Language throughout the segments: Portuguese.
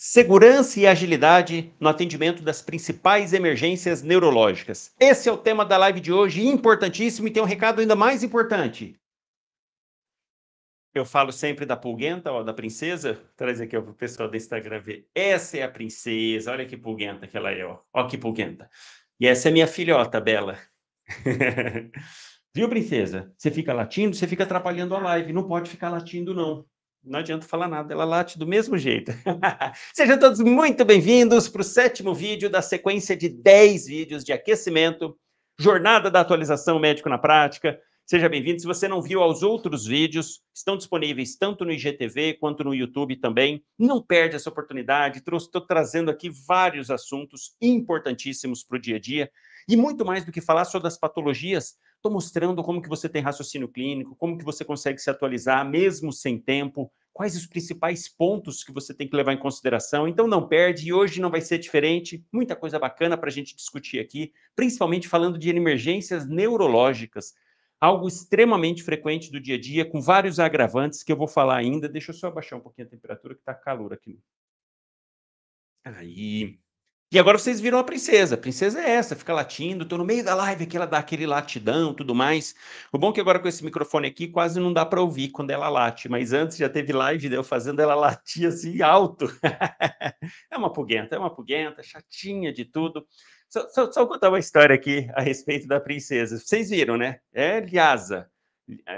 Segurança e agilidade no atendimento das principais emergências neurológicas. Esse é o tema da live de hoje, importantíssimo e tem um recado ainda mais importante. Eu falo sempre da pulguenta, ó, da princesa. Traz aqui para o pessoal do Instagram ver. Essa é a princesa, olha que pulguenta que ela é, ó. ó que pulguenta. E essa é minha filhota, Bela. Viu, princesa? Você fica latindo, você fica atrapalhando a live. Não pode ficar latindo, não não adianta falar nada, ela late do mesmo jeito. Sejam todos muito bem-vindos para o sétimo vídeo da sequência de 10 vídeos de aquecimento, jornada da atualização médico na prática. Seja bem-vindo. Se você não viu os outros vídeos, estão disponíveis tanto no IGTV quanto no YouTube também. Não perde essa oportunidade. Estou trazendo aqui vários assuntos importantíssimos para o dia a dia e muito mais do que falar só das patologias, Estou mostrando como que você tem raciocínio clínico, como que você consegue se atualizar mesmo sem tempo, quais os principais pontos que você tem que levar em consideração. Então não perde e hoje não vai ser diferente. Muita coisa bacana para a gente discutir aqui, principalmente falando de emergências neurológicas, algo extremamente frequente do dia a dia, com vários agravantes que eu vou falar ainda. Deixa eu só abaixar um pouquinho a temperatura que está calor aqui. Aí. E agora vocês viram a princesa. A princesa é essa, fica latindo, tô no meio da live aqui, ela dá aquele latidão, tudo mais. O bom é que agora com esse microfone aqui quase não dá para ouvir quando ela late, mas antes já teve live de eu fazendo ela latir assim alto. é uma puguenta, é uma puguenta, chatinha de tudo. Só, só, só contar uma história aqui a respeito da princesa. Vocês viram, né? É Lhasa.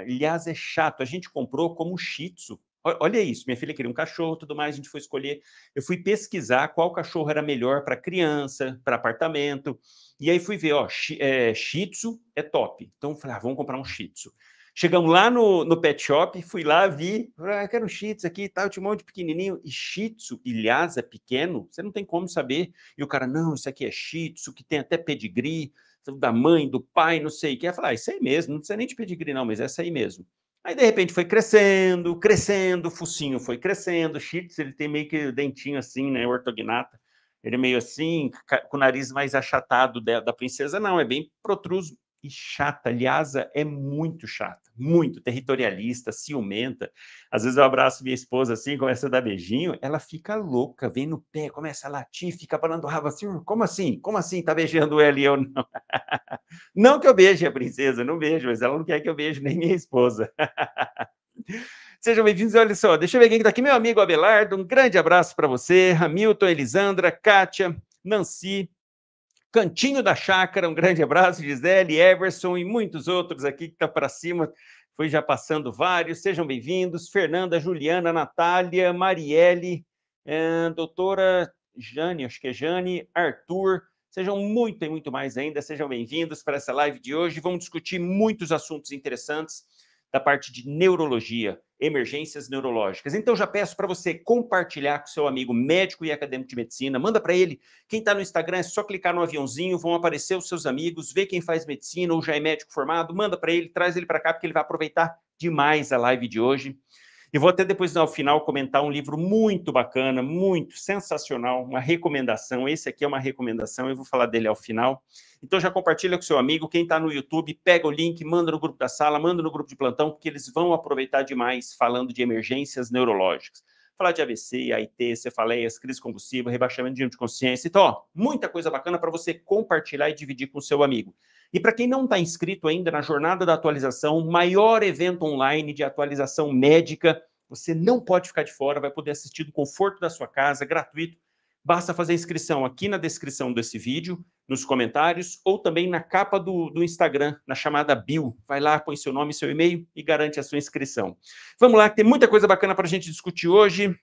Lhasa é chato. A gente comprou como shih tzu. Olha isso, minha filha queria um cachorro, tudo mais, a gente foi escolher. Eu fui pesquisar qual cachorro era melhor para criança, para apartamento. E aí fui ver, ó, é, Shih Tzu é top. Então falei, ah, vamos comprar um Shih Tzu. Chegamos lá no, no pet shop, fui lá, vi, ah, quero um Shih Tzu aqui e tal, tinha um monte de pequenininho. E Shih Tzu e Lhasa é pequeno, você não tem como saber. E o cara, não, isso aqui é Shih Tzu, que tem até pedigree, da mãe, do pai, não sei o que. Eu falei, ah, isso aí mesmo, não precisa nem de pedigree não, mas é essa aí mesmo. Aí de repente foi crescendo, crescendo, o focinho foi crescendo, o Shih ele tem meio que dentinho assim, né, ortognata. Ele é meio assim, com o nariz mais achatado da, da princesa, não, é bem protruso, e chata. Aliás, é muito chata, muito territorialista, ciumenta. Às vezes eu abraço minha esposa assim, começa a dar beijinho, ela fica louca, vem no pé, começa a latir, fica falando rabo assim, como assim? Como assim tá beijando ela e eu não? não que eu beije a princesa, não beijo, mas ela não quer que eu beije nem minha esposa. Sejam bem-vindos. Olha só, deixa eu ver quem está aqui. Meu amigo Abelardo, um grande abraço para você. Hamilton, Elisandra, Kátia, Nancy, Cantinho da Chácara, um grande abraço, Gisele, Everson e muitos outros aqui que estão tá para cima. Foi já passando vários, sejam bem-vindos. Fernanda, Juliana, Natália, Marielle, é, doutora Jane, acho que é Jane, Arthur, sejam muito e muito mais ainda, sejam bem-vindos para essa live de hoje. Vamos discutir muitos assuntos interessantes da parte de neurologia, emergências neurológicas. Então já peço para você compartilhar com seu amigo médico e acadêmico de medicina, manda para ele. Quem está no Instagram é só clicar no aviãozinho, vão aparecer os seus amigos, vê quem faz medicina ou já é médico formado, manda para ele, traz ele para cá porque ele vai aproveitar demais a live de hoje. E vou até depois, ao final, comentar um livro muito bacana, muito sensacional, uma recomendação. Esse aqui é uma recomendação, eu vou falar dele ao final. Então já compartilha com seu amigo, quem está no YouTube, pega o link, manda no grupo da sala, manda no grupo de plantão, porque eles vão aproveitar demais falando de emergências neurológicas. Falar de AVC, AIT, cefaleias, crise combustível, rebaixamento de consciência. Então, ó, muita coisa bacana para você compartilhar e dividir com seu amigo. E para quem não está inscrito ainda na Jornada da Atualização, o maior evento online de atualização médica, você não pode ficar de fora, vai poder assistir do conforto da sua casa, gratuito. Basta fazer a inscrição aqui na descrição desse vídeo, nos comentários, ou também na capa do, do Instagram, na chamada bio. Vai lá, põe seu nome, e seu e-mail e garante a sua inscrição. Vamos lá, tem muita coisa bacana para a gente discutir hoje.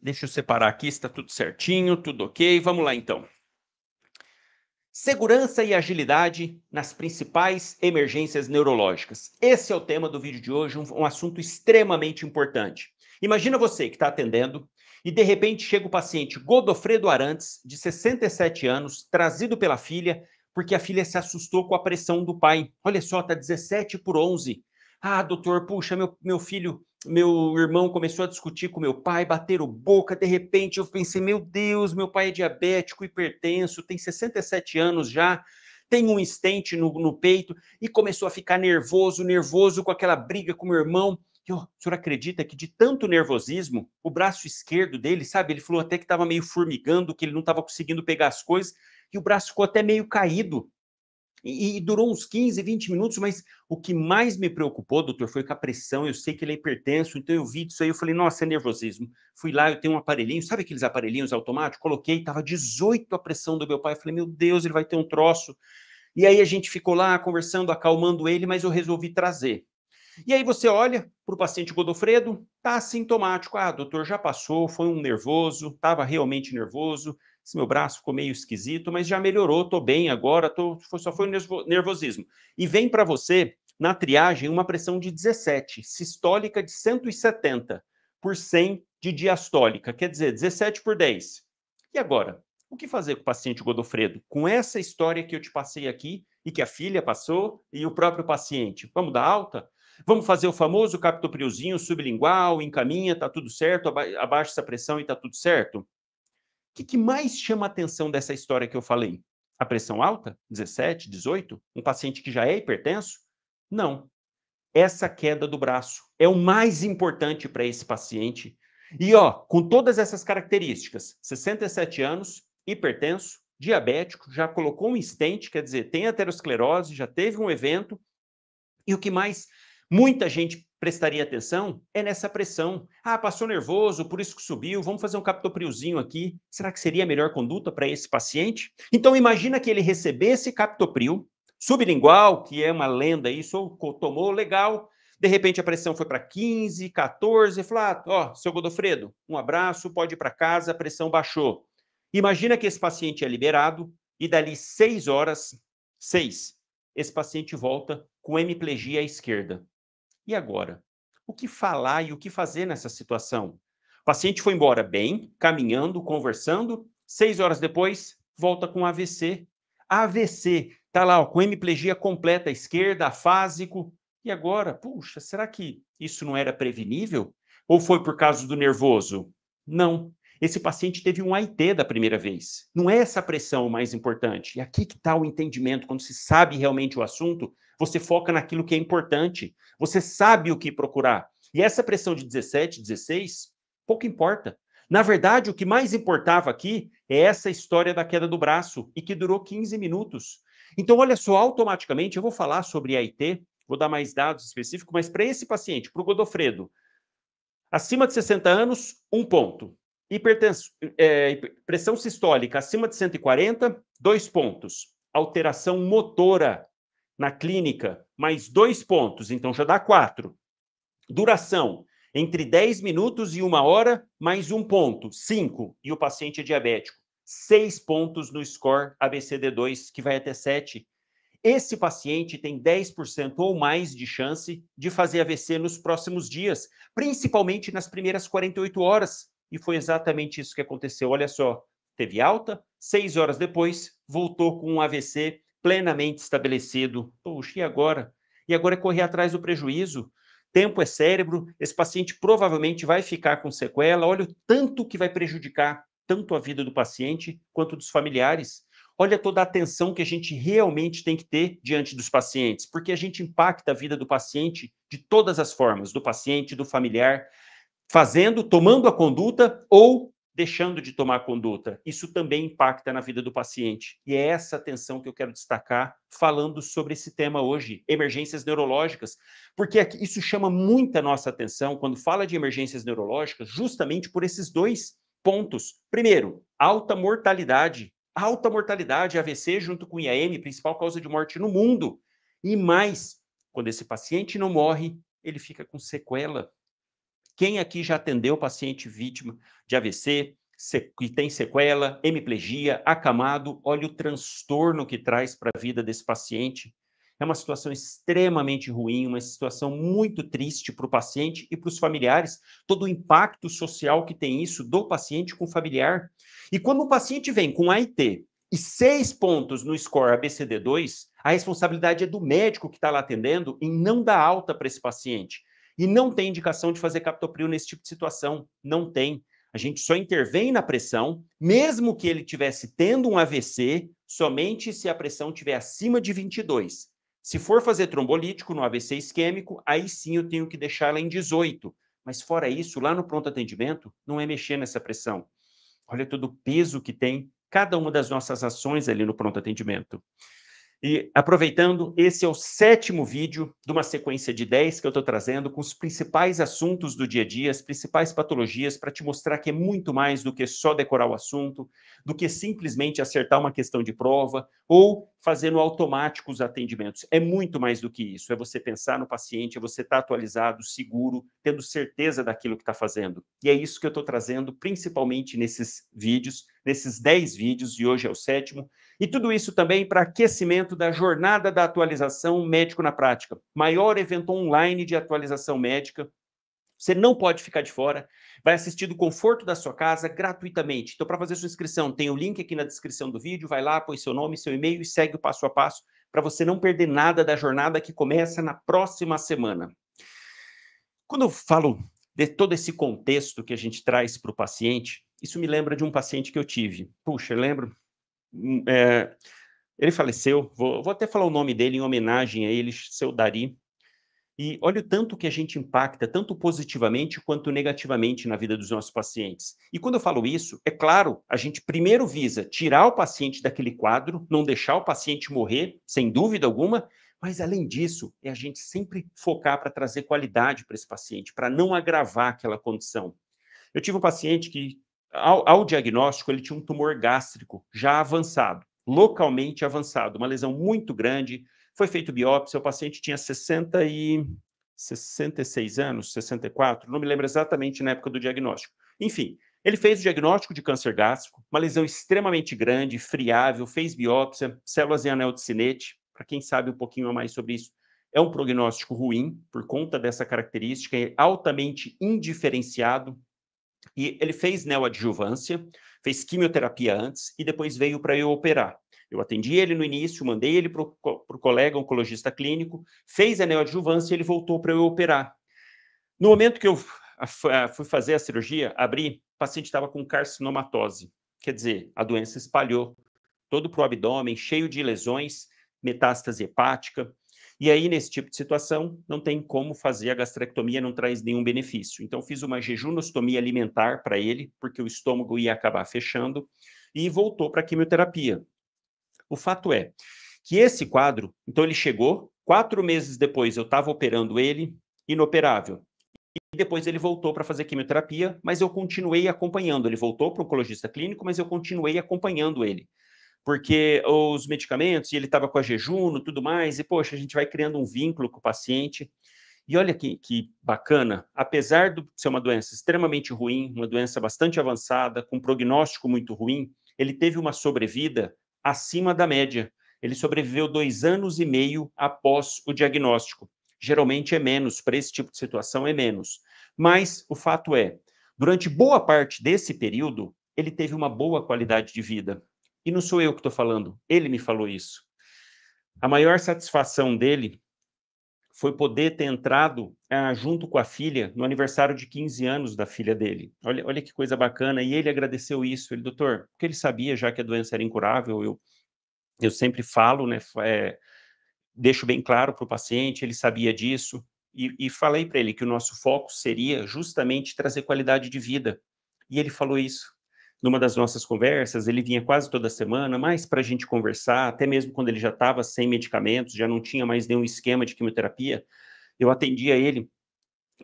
Deixa eu separar aqui, está tudo certinho, tudo ok. Vamos lá então. Segurança e agilidade nas principais emergências neurológicas. Esse é o tema do vídeo de hoje, um, um assunto extremamente importante. Imagina você que está atendendo e de repente chega o paciente Godofredo Arantes, de 67 anos, trazido pela filha, porque a filha se assustou com a pressão do pai. Olha só, tá 17 por 11. Ah, doutor, puxa, meu, meu filho meu irmão começou a discutir com meu pai, bateram boca, de repente eu pensei, meu Deus, meu pai é diabético, hipertenso, tem 67 anos já, tem um estente no, no peito, e começou a ficar nervoso, nervoso com aquela briga com meu irmão, e o senhor acredita que de tanto nervosismo, o braço esquerdo dele, sabe, ele falou até que estava meio formigando, que ele não estava conseguindo pegar as coisas, e o braço ficou até meio caído, e, e, durou uns 15, 20 minutos, mas o que mais me preocupou, doutor, foi com a pressão. Eu sei que ele é hipertenso, então eu vi isso aí, eu falei, nossa, é nervosismo. Fui lá, eu tenho um aparelhinho, sabe aqueles aparelhinhos automáticos? Coloquei, estava 18 a pressão do meu pai. Eu falei, meu Deus, ele vai ter um troço. E aí a gente ficou lá conversando, acalmando ele, mas eu resolvi trazer. E aí você olha para o paciente Godofredo, tá sintomático. Ah, doutor, já passou, foi um nervoso, estava realmente nervoso, esse meu braço ficou meio esquisito, mas já melhorou, estou bem agora, tô, só foi o nervosismo. E vem para você, na triagem, uma pressão de 17, sistólica de 170 por 100 de diastólica, quer dizer, 17 por 10. E agora? O que fazer com o paciente Godofredo? Com essa história que eu te passei aqui e que a filha passou e o próprio paciente. Vamos dar alta? Vamos fazer o famoso captopriozinho sublingual, encaminha, tá tudo certo, aba abaixa essa pressão e tá tudo certo? que, que mais chama a atenção dessa história que eu falei? A pressão alta, 17, 18? Um paciente que já é hipertenso? Não. Essa queda do braço é o mais importante para esse paciente. E ó, com todas essas características, 67 anos, hipertenso, diabético, já colocou um estente, quer dizer, tem aterosclerose, já teve um evento. E o que mais muita gente prestaria atenção é nessa pressão. Ah, passou nervoso, por isso que subiu, vamos fazer um captopriozinho aqui. Será que seria a melhor conduta para esse paciente? Então imagina que ele recebesse captopril sublingual, que é uma lenda isso, tomou legal, de repente a pressão foi para 15, 14, falou: ah, ó, seu Godofredo, um abraço, pode ir para casa, a pressão baixou. Imagina que esse paciente é liberado e dali seis horas, seis, esse paciente volta com hemiplegia à esquerda. E agora? O que falar e o que fazer nessa situação? O paciente foi embora bem, caminhando, conversando. Seis horas depois, volta com AVC. AVC, tá lá, ó, com hemiplegia completa, esquerda, afásico. E agora? Puxa, será que isso não era prevenível? Ou foi por causa do nervoso? Não. Esse paciente teve um AIT da primeira vez. Não é essa pressão o mais importante. E aqui que está o entendimento. Quando se sabe realmente o assunto, você foca naquilo que é importante. Você sabe o que procurar. E essa pressão de 17, 16, pouco importa. Na verdade, o que mais importava aqui é essa história da queda do braço e que durou 15 minutos. Então, olha só, automaticamente eu vou falar sobre AIT, vou dar mais dados específicos, mas para esse paciente, para o Godofredo, acima de 60 anos, um ponto. Hipertensão, É, pressão sistólica acima de 140, dois pontos. Alteração motora na clínica, mais dois pontos, então já dá quatro. Duração entre 10 minutos e uma hora, mais um ponto, cinco. E o paciente é diabético, seis pontos no score ABCD2, que vai até sete. Esse paciente tem 10% ou mais de chance de fazer AVC nos próximos dias, principalmente nas primeiras 48 horas, e foi exatamente isso que aconteceu. Olha só, teve alta, seis horas depois, voltou com um AVC plenamente estabelecido. Poxa, e agora? E agora é correr atrás do prejuízo. Tempo é cérebro, esse paciente provavelmente vai ficar com sequela. Olha o tanto que vai prejudicar tanto a vida do paciente quanto dos familiares. Olha toda a atenção que a gente realmente tem que ter diante dos pacientes, porque a gente impacta a vida do paciente de todas as formas, do paciente, do familiar, fazendo, tomando a conduta ou deixando de tomar a conduta. Isso também impacta na vida do paciente. E é essa atenção que eu quero destacar falando sobre esse tema hoje, emergências neurológicas, porque isso chama muita nossa atenção quando fala de emergências neurológicas, justamente por esses dois pontos. Primeiro, alta mortalidade. Alta mortalidade, AVC junto com IAM, principal causa de morte no mundo. E mais, quando esse paciente não morre, ele fica com sequela quem aqui já atendeu paciente vítima de AVC, que tem sequela, hemiplegia, acamado, olha o transtorno que traz para a vida desse paciente. É uma situação extremamente ruim, uma situação muito triste para o paciente e para os familiares, todo o impacto social que tem isso do paciente com o familiar. E quando o paciente vem com AIT e seis pontos no score ABCD2, a responsabilidade é do médico que está lá atendendo em não dar alta para esse paciente. E não tem indicação de fazer captopril nesse tipo de situação, não tem. A gente só intervém na pressão, mesmo que ele tivesse tendo um AVC, somente se a pressão estiver acima de 22. Se for fazer trombolítico no AVC isquêmico, aí sim eu tenho que deixar ela em 18. Mas fora isso, lá no pronto atendimento, não é mexer nessa pressão. Olha todo o peso que tem cada uma das nossas ações ali no pronto atendimento. E aproveitando, esse é o sétimo vídeo de uma sequência de 10 que eu estou trazendo com os principais assuntos do dia a dia, as principais patologias, para te mostrar que é muito mais do que só decorar o assunto, do que simplesmente acertar uma questão de prova ou fazendo automático os atendimentos. É muito mais do que isso. É você pensar no paciente, é você estar tá atualizado, seguro, tendo certeza daquilo que está fazendo. E é isso que eu estou trazendo, principalmente nesses vídeos, nesses 10 vídeos, e hoje é o sétimo e tudo isso também para aquecimento da jornada da atualização médico na prática, maior evento online de atualização médica. Você não pode ficar de fora, vai assistir do conforto da sua casa gratuitamente. Então, para fazer sua inscrição, tem o link aqui na descrição do vídeo, vai lá, põe seu nome, seu e-mail e segue o passo a passo para você não perder nada da jornada que começa na próxima semana. Quando eu falo de todo esse contexto que a gente traz para o paciente, isso me lembra de um paciente que eu tive. Puxa, eu lembro Hum, é, ele faleceu, vou, vou, até falar o nome dele em homenagem a ele, seu Dari. E olha o tanto que a gente impacta, tanto positivamente quanto negativamente na vida dos nossos pacientes. E quando eu falo isso, é claro, a gente primeiro visa tirar o paciente daquele quadro, não deixar o paciente morrer, sem dúvida alguma, mas além disso, é a gente sempre focar para trazer qualidade para esse paciente, para não agravar aquela condição. Eu tive um paciente que ao, ao diagnóstico, ele tinha um tumor gástrico já avançado, localmente avançado, uma lesão muito grande. Foi feito biópsia, o paciente tinha 60 e 66 anos, 64, não me lembro exatamente na época do diagnóstico. Enfim, ele fez o diagnóstico de câncer gástrico, uma lesão extremamente grande, friável, fez biópsia, células em anel de cinete, Para quem sabe um pouquinho a mais sobre isso, é um prognóstico ruim por conta dessa característica, é altamente indiferenciado, e ele fez neoadjuvância, né, fez quimioterapia antes e depois veio para eu operar. Eu atendi ele no início, mandei ele para o colega oncologista clínico, fez a neoadjuvância e ele voltou para eu operar. No momento que eu fui fazer a cirurgia, abri, o paciente estava com carcinomatose, quer dizer, a doença espalhou todo para o abdômen, cheio de lesões, metástase hepática, e aí, nesse tipo de situação, não tem como fazer a gastrectomia, não traz nenhum benefício. Então, fiz uma jejunostomia alimentar para ele, porque o estômago ia acabar fechando, e voltou para a quimioterapia. O fato é que esse quadro, então ele chegou, quatro meses depois eu estava operando ele, inoperável. E depois ele voltou para fazer quimioterapia, mas eu continuei acompanhando. Ele voltou para o oncologista clínico, mas eu continuei acompanhando ele porque os medicamentos, e ele estava com a jejuno, tudo mais, e poxa, a gente vai criando um vínculo com o paciente. E olha que, que bacana, apesar de ser uma doença extremamente ruim, uma doença bastante avançada, com prognóstico muito ruim, ele teve uma sobrevida acima da média. Ele sobreviveu dois anos e meio após o diagnóstico. Geralmente é menos, para esse tipo de situação é menos. Mas o fato é, durante boa parte desse período, ele teve uma boa qualidade de vida. E não sou eu que estou falando, ele me falou isso. A maior satisfação dele foi poder ter entrado ah, junto com a filha no aniversário de 15 anos da filha dele. Olha, olha que coisa bacana. E ele agradeceu isso. Ele, doutor, porque ele sabia já que a doença era incurável, eu, eu sempre falo, né? É, deixo bem claro para o paciente, ele sabia disso. E, e falei para ele que o nosso foco seria justamente trazer qualidade de vida. E ele falou isso numa das nossas conversas, ele vinha quase toda semana, mais para a gente conversar, até mesmo quando ele já estava sem medicamentos, já não tinha mais nenhum esquema de quimioterapia, eu atendia ele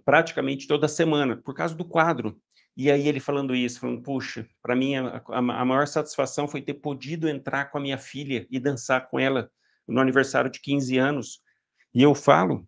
praticamente toda semana, por causa do quadro. E aí ele falando isso, falando, puxa, para mim a, a, a maior satisfação foi ter podido entrar com a minha filha e dançar com ela no aniversário de 15 anos. E eu falo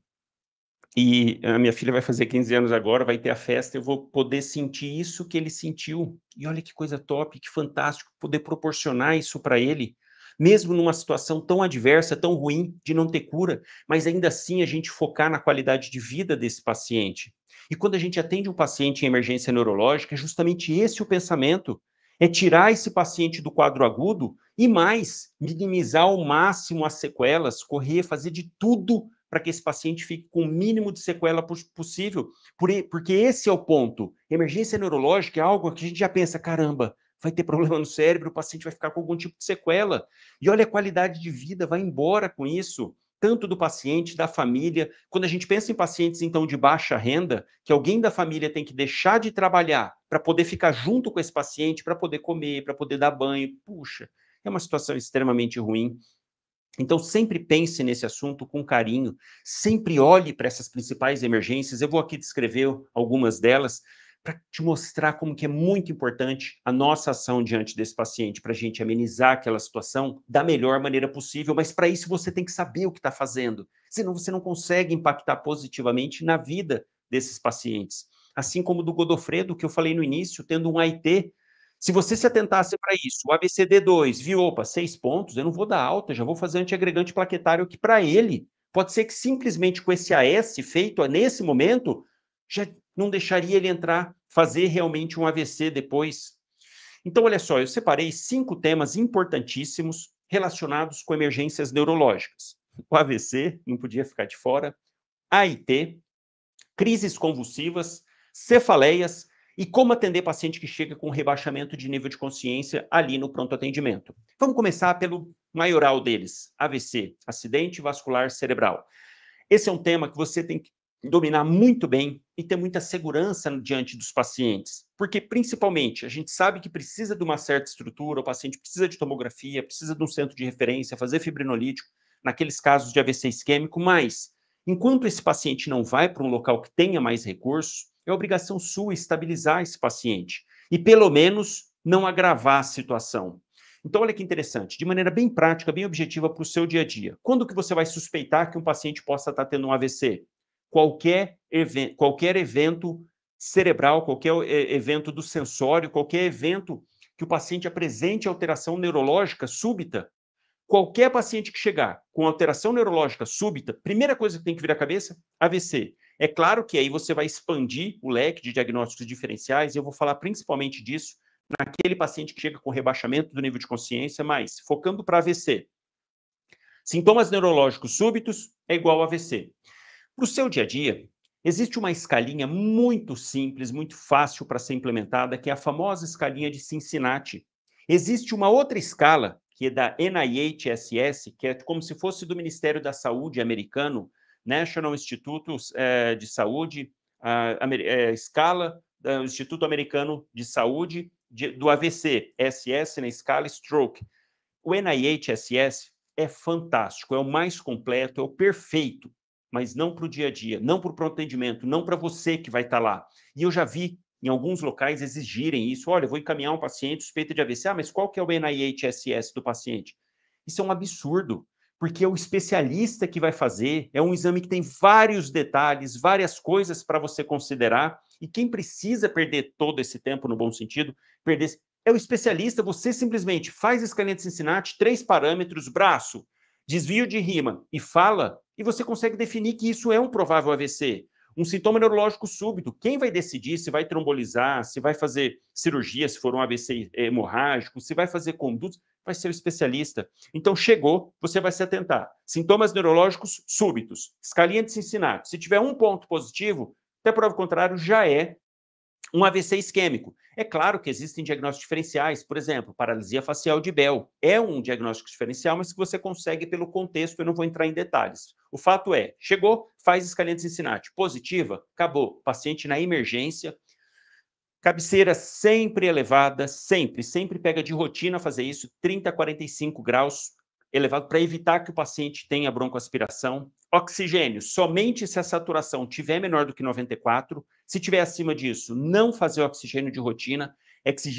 e a minha filha vai fazer 15 anos agora, vai ter a festa, eu vou poder sentir isso que ele sentiu. E olha que coisa top, que fantástico poder proporcionar isso para ele, mesmo numa situação tão adversa, tão ruim, de não ter cura, mas ainda assim a gente focar na qualidade de vida desse paciente. E quando a gente atende um paciente em emergência neurológica, é justamente esse o pensamento. É tirar esse paciente do quadro agudo e mais, minimizar ao máximo as sequelas, correr, fazer de tudo para que esse paciente fique com o mínimo de sequela possível, porque esse é o ponto. Emergência neurológica é algo que a gente já pensa, caramba, vai ter problema no cérebro, o paciente vai ficar com algum tipo de sequela. E olha a qualidade de vida, vai embora com isso tanto do paciente, da família. Quando a gente pensa em pacientes, então, de baixa renda, que alguém da família tem que deixar de trabalhar para poder ficar junto com esse paciente, para poder comer, para poder dar banho, puxa, é uma situação extremamente ruim então, sempre pense nesse assunto com carinho, sempre olhe para essas principais emergências. Eu vou aqui descrever algumas delas para te mostrar como que é muito importante a nossa ação diante desse paciente, para a gente amenizar aquela situação da melhor maneira possível, mas para isso você tem que saber o que está fazendo, senão você não consegue impactar positivamente na vida desses pacientes. Assim como do Godofredo, que eu falei no início, tendo um AIT se você se atentasse para isso, o ABCD2 viu, opa, seis pontos, eu não vou dar alta, já vou fazer antiagregante plaquetário que para ele. Pode ser que simplesmente com esse AS feito nesse momento, já não deixaria ele entrar, fazer realmente um AVC depois. Então, olha só, eu separei cinco temas importantíssimos relacionados com emergências neurológicas. O AVC, não podia ficar de fora, AIT, crises convulsivas, cefaleias, e como atender paciente que chega com rebaixamento de nível de consciência ali no pronto atendimento. Vamos começar pelo maioral deles, AVC, acidente vascular cerebral. Esse é um tema que você tem que dominar muito bem e ter muita segurança diante dos pacientes, porque principalmente a gente sabe que precisa de uma certa estrutura, o paciente precisa de tomografia, precisa de um centro de referência, fazer fibrinolítico, naqueles casos de AVC isquêmico, mas enquanto esse paciente não vai para um local que tenha mais recursos, é obrigação sua estabilizar esse paciente e, pelo menos, não agravar a situação. Então, olha que interessante, de maneira bem prática, bem objetiva para o seu dia a dia. Quando que você vai suspeitar que um paciente possa estar tendo um AVC? Qualquer, even qualquer evento cerebral, qualquer eh, evento do sensório, qualquer evento que o paciente apresente alteração neurológica súbita, qualquer paciente que chegar com alteração neurológica súbita, primeira coisa que tem que vir à cabeça, AVC. É claro que aí você vai expandir o leque de diagnósticos diferenciais, e eu vou falar principalmente disso naquele paciente que chega com rebaixamento do nível de consciência, mas focando para AVC. Sintomas neurológicos súbitos é igual a AVC. Para o seu dia a dia, existe uma escalinha muito simples, muito fácil para ser implementada, que é a famosa escalinha de Cincinnati. Existe uma outra escala, que é da NIHSS, que é como se fosse do Ministério da Saúde americano, National Instituto eh, de Saúde, eh, escala do Instituto Americano de Saúde de, do AVC, SS na né, escala Stroke. O NIH-SS é fantástico, é o mais completo, é o perfeito, mas não para o dia a dia, não para o pronto atendimento, não para você que vai estar tá lá. E eu já vi em alguns locais exigirem isso. Olha, eu vou encaminhar um paciente suspeito de AVC, ah, mas qual que é o NIH-SS do paciente? Isso é um absurdo porque é o especialista que vai fazer, é um exame que tem vários detalhes, várias coisas para você considerar, e quem precisa perder todo esse tempo, no bom sentido, perder é o especialista, você simplesmente faz escaneia de Cincinnati, três parâmetros, braço, desvio de rima e fala, e você consegue definir que isso é um provável AVC, um sintoma neurológico súbito. Quem vai decidir se vai trombolizar, se vai fazer cirurgia, se for um AVC hemorrágico, se vai fazer conduta, vai ser o especialista. Então, chegou, você vai se atentar. Sintomas neurológicos súbitos, escalinha de Cincinnati. Se tiver um ponto positivo, até prova contrário, já é um AVC isquêmico. É claro que existem diagnósticos diferenciais, por exemplo, paralisia facial de Bell é um diagnóstico diferencial, mas que você consegue pelo contexto, eu não vou entrar em detalhes. O fato é, chegou, faz escalinha de Cincinnati, positiva, acabou, paciente na emergência, Cabeceira sempre elevada, sempre, sempre pega de rotina fazer isso, 30 a 45 graus elevado, para evitar que o paciente tenha broncoaspiração. Oxigênio, somente se a saturação tiver menor do que 94, se tiver acima disso, não fazer oxigênio de rotina,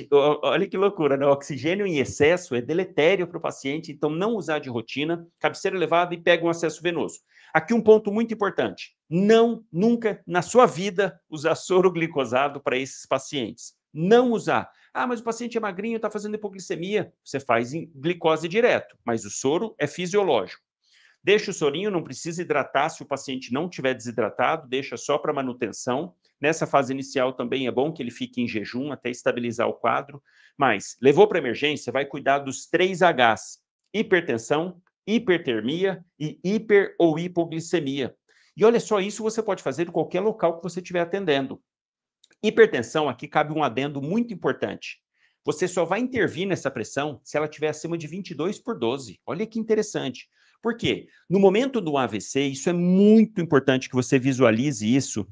Olha que loucura, né? O oxigênio em excesso é deletério para o paciente, então não usar de rotina, cabeceira elevada e pega um acesso venoso. Aqui um ponto muito importante: não, nunca na sua vida usar soro glicosado para esses pacientes. Não usar. Ah, mas o paciente é magrinho, está fazendo hipoglicemia. Você faz glicose direto, mas o soro é fisiológico. Deixa o sorinho, não precisa hidratar se o paciente não tiver desidratado, deixa só para manutenção. Nessa fase inicial também é bom que ele fique em jejum até estabilizar o quadro. Mas levou para emergência, vai cuidar dos três Hs: hipertensão, hipertermia e hiper ou hipoglicemia. E olha só, isso você pode fazer em qualquer local que você estiver atendendo. Hipertensão, aqui cabe um adendo muito importante. Você só vai intervir nessa pressão se ela estiver acima de 22 por 12. Olha que interessante. Por quê? No momento do AVC, isso é muito importante que você visualize isso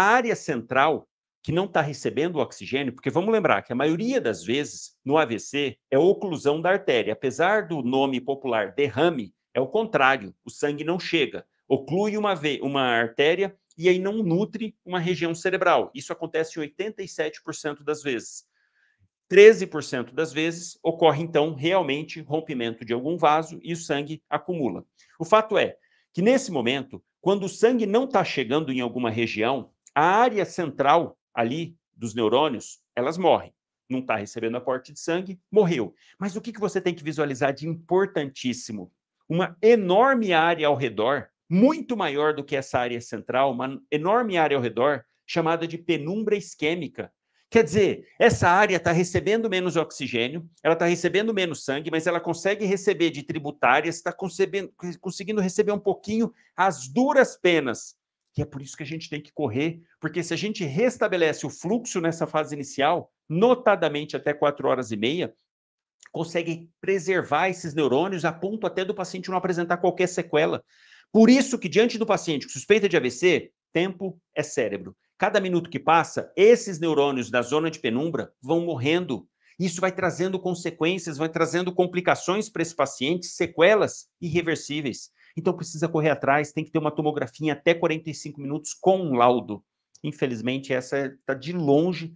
a área central, que não está recebendo oxigênio, porque vamos lembrar que a maioria das vezes no AVC é oclusão da artéria. Apesar do nome popular derrame, é o contrário, o sangue não chega. Oclui uma, ve uma artéria e aí não nutre uma região cerebral. Isso acontece 87% das vezes. 13% das vezes ocorre, então, realmente rompimento de algum vaso e o sangue acumula. O fato é que, nesse momento, quando o sangue não está chegando em alguma região, a área central ali dos neurônios, elas morrem. Não está recebendo aporte de sangue, morreu. Mas o que, que você tem que visualizar de importantíssimo? Uma enorme área ao redor, muito maior do que essa área central, uma enorme área ao redor, chamada de penumbra isquêmica. Quer dizer, essa área está recebendo menos oxigênio, ela está recebendo menos sangue, mas ela consegue receber de tributárias, está conseguindo receber um pouquinho as duras penas e é por isso que a gente tem que correr, porque se a gente restabelece o fluxo nessa fase inicial, notadamente até 4 horas e meia, consegue preservar esses neurônios a ponto até do paciente não apresentar qualquer sequela. Por isso que diante do paciente que suspeita de AVC, tempo é cérebro. Cada minuto que passa, esses neurônios da zona de penumbra vão morrendo. Isso vai trazendo consequências, vai trazendo complicações para esse paciente, sequelas irreversíveis então precisa correr atrás, tem que ter uma tomografia em até 45 minutos com um laudo. Infelizmente, essa está de longe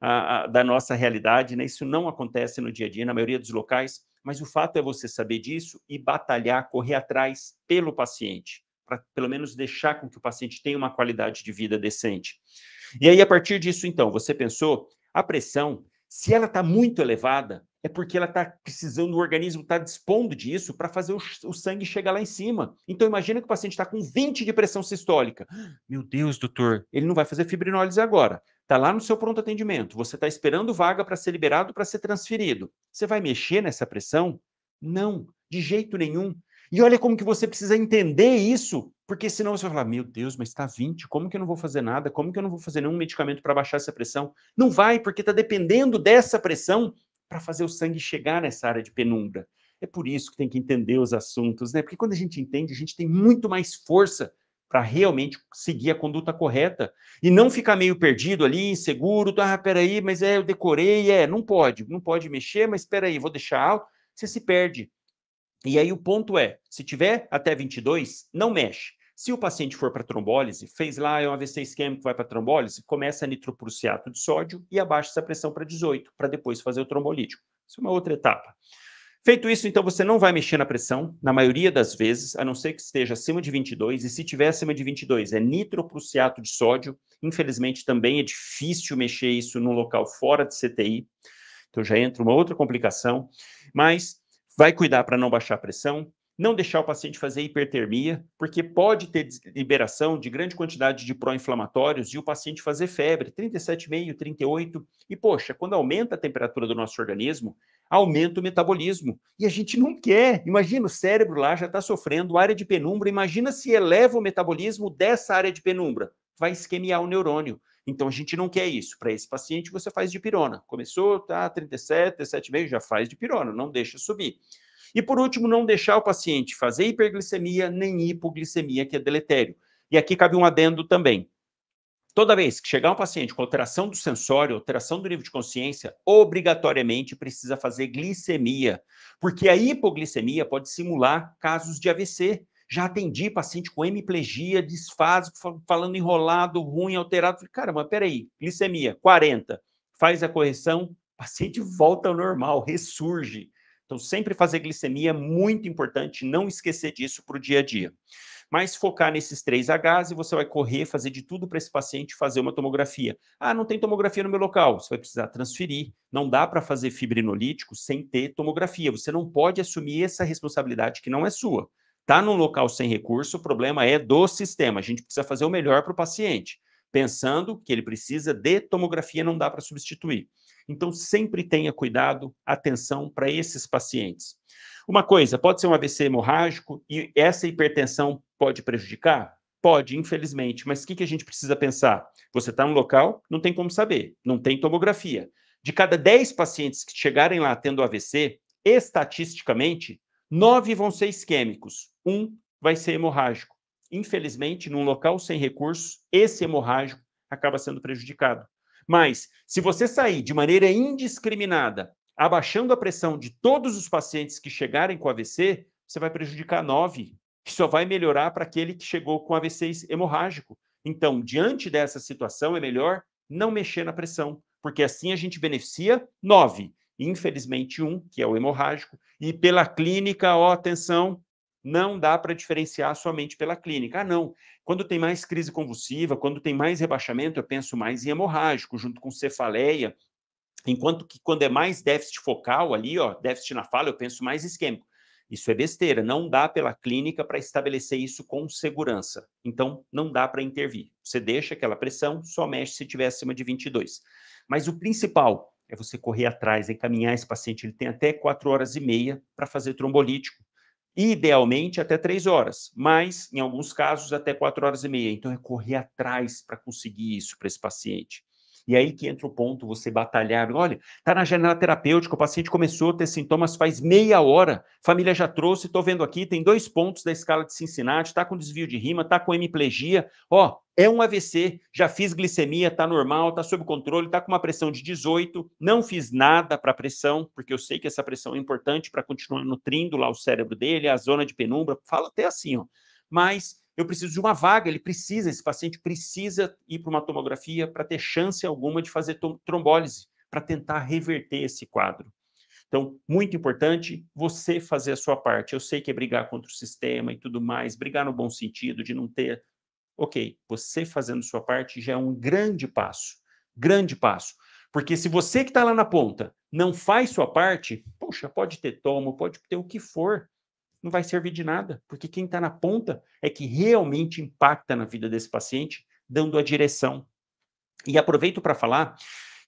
a, a, da nossa realidade, né? Isso não acontece no dia a dia, na maioria dos locais, mas o fato é você saber disso e batalhar, correr atrás pelo paciente, para pelo menos deixar com que o paciente tenha uma qualidade de vida decente. E aí, a partir disso, então, você pensou, a pressão, se ela está muito elevada, é porque ela está precisando, o organismo está dispondo disso para fazer o, o, sangue chegar lá em cima. Então, imagina que o paciente está com 20 de pressão sistólica. Meu Deus, doutor, ele não vai fazer fibrinólise agora. Está lá no seu pronto atendimento. Você está esperando vaga para ser liberado, para ser transferido. Você vai mexer nessa pressão? Não, de jeito nenhum. E olha como que você precisa entender isso, porque senão você vai falar, meu Deus, mas está 20, como que eu não vou fazer nada? Como que eu não vou fazer nenhum medicamento para baixar essa pressão? Não vai, porque está dependendo dessa pressão para fazer o sangue chegar nessa área de penumbra. É por isso que tem que entender os assuntos, né? Porque quando a gente entende, a gente tem muito mais força para realmente seguir a conduta correta e não ficar meio perdido ali, inseguro, ah, peraí, mas é, eu decorei, é, não pode, não pode mexer, mas peraí, vou deixar, você se perde. E aí o ponto é, se tiver até 22, não mexe. Se o paciente for para trombólise, fez lá é um AVC isquêmico, vai para trombólise, começa nitroprussiato de sódio e abaixa essa pressão para 18, para depois fazer o trombolítico. Isso é uma outra etapa. Feito isso, então você não vai mexer na pressão, na maioria das vezes, a não ser que esteja acima de 22, e se tiver acima de 22, é nitroprussiato de sódio. Infelizmente, também é difícil mexer isso num local fora de CTI. Então já entra uma outra complicação, mas vai cuidar para não baixar a pressão, não deixar o paciente fazer hipertermia, porque pode ter liberação de grande quantidade de pró-inflamatórios e o paciente fazer febre, 37,5, 38. E, poxa, quando aumenta a temperatura do nosso organismo, aumenta o metabolismo. E a gente não quer. Imagina, o cérebro lá já está sofrendo área de penumbra. Imagina se eleva o metabolismo dessa área de penumbra. Vai esquemiar o neurônio. Então a gente não quer isso. Para esse paciente, você faz dipirona. Começou, tá 37, 37,5, já faz dipirona, não deixa subir. E por último, não deixar o paciente fazer hiperglicemia nem hipoglicemia, que é deletério. E aqui cabe um adendo também. Toda vez que chegar um paciente com alteração do sensório, alteração do nível de consciência, obrigatoriamente precisa fazer glicemia, porque a hipoglicemia pode simular casos de AVC. Já atendi paciente com hemiplegia, disfase, falando enrolado, ruim, alterado. Falei, cara, mas peraí, glicemia 40, faz a correção, paciente volta ao normal, ressurge. Então, sempre fazer glicemia é muito importante, não esquecer disso para o dia a dia. Mas focar nesses três Hs e você vai correr, fazer de tudo para esse paciente fazer uma tomografia. Ah, não tem tomografia no meu local, você vai precisar transferir. Não dá para fazer fibrinolítico sem ter tomografia. Você não pode assumir essa responsabilidade que não é sua. Está num local sem recurso, o problema é do sistema. A gente precisa fazer o melhor para o paciente, pensando que ele precisa de tomografia, não dá para substituir. Então, sempre tenha cuidado, atenção para esses pacientes. Uma coisa, pode ser um AVC hemorrágico e essa hipertensão pode prejudicar? Pode, infelizmente, mas o que, que a gente precisa pensar? Você está no local, não tem como saber, não tem tomografia. De cada 10 pacientes que chegarem lá tendo AVC, estatisticamente, 9 vão ser isquêmicos, um vai ser hemorrágico. Infelizmente, num local sem recursos, esse hemorrágico acaba sendo prejudicado. Mas, se você sair de maneira indiscriminada, abaixando a pressão de todos os pacientes que chegarem com AVC, você vai prejudicar nove, que só vai melhorar para aquele que chegou com AVC hemorrágico. Então, diante dessa situação, é melhor não mexer na pressão, porque assim a gente beneficia nove, infelizmente um, que é o hemorrágico, e pela clínica, ó, atenção, não dá para diferenciar somente pela clínica. Ah, não. Quando tem mais crise convulsiva, quando tem mais rebaixamento, eu penso mais em hemorrágico, junto com cefaleia. Enquanto que quando é mais déficit focal ali, ó, déficit na fala, eu penso mais isquêmico. Isso é besteira, não dá pela clínica para estabelecer isso com segurança. Então, não dá para intervir. Você deixa aquela pressão, só mexe se tiver acima de 22. Mas o principal é você correr atrás, encaminhar esse paciente. Ele tem até 4 horas e meia para fazer trombolítico idealmente até três horas, mas em alguns casos até quatro horas e meia. Então é correr atrás para conseguir isso para esse paciente. E aí que entra o ponto, você batalhar. Olha, tá na janela terapêutica, o paciente começou a ter sintomas faz meia hora, família já trouxe, estou vendo aqui, tem dois pontos da escala de Cincinnati, está com desvio de rima, está com hemiplegia, ó, é um AVC, já fiz glicemia, está normal, está sob controle, está com uma pressão de 18, não fiz nada para pressão, porque eu sei que essa pressão é importante para continuar nutrindo lá o cérebro dele, a zona de penumbra, fala até assim, ó. Mas eu preciso de uma vaga, ele precisa, esse paciente precisa ir para uma tomografia para ter chance alguma de fazer trombólise, para tentar reverter esse quadro. Então, muito importante você fazer a sua parte. Eu sei que é brigar contra o sistema e tudo mais, brigar no bom sentido, de não ter. Ok, você fazendo sua parte já é um grande passo. Grande passo. Porque se você que está lá na ponta não faz sua parte, poxa, pode ter tomo, pode ter o que for não vai servir de nada, porque quem está na ponta é que realmente impacta na vida desse paciente, dando a direção. E aproveito para falar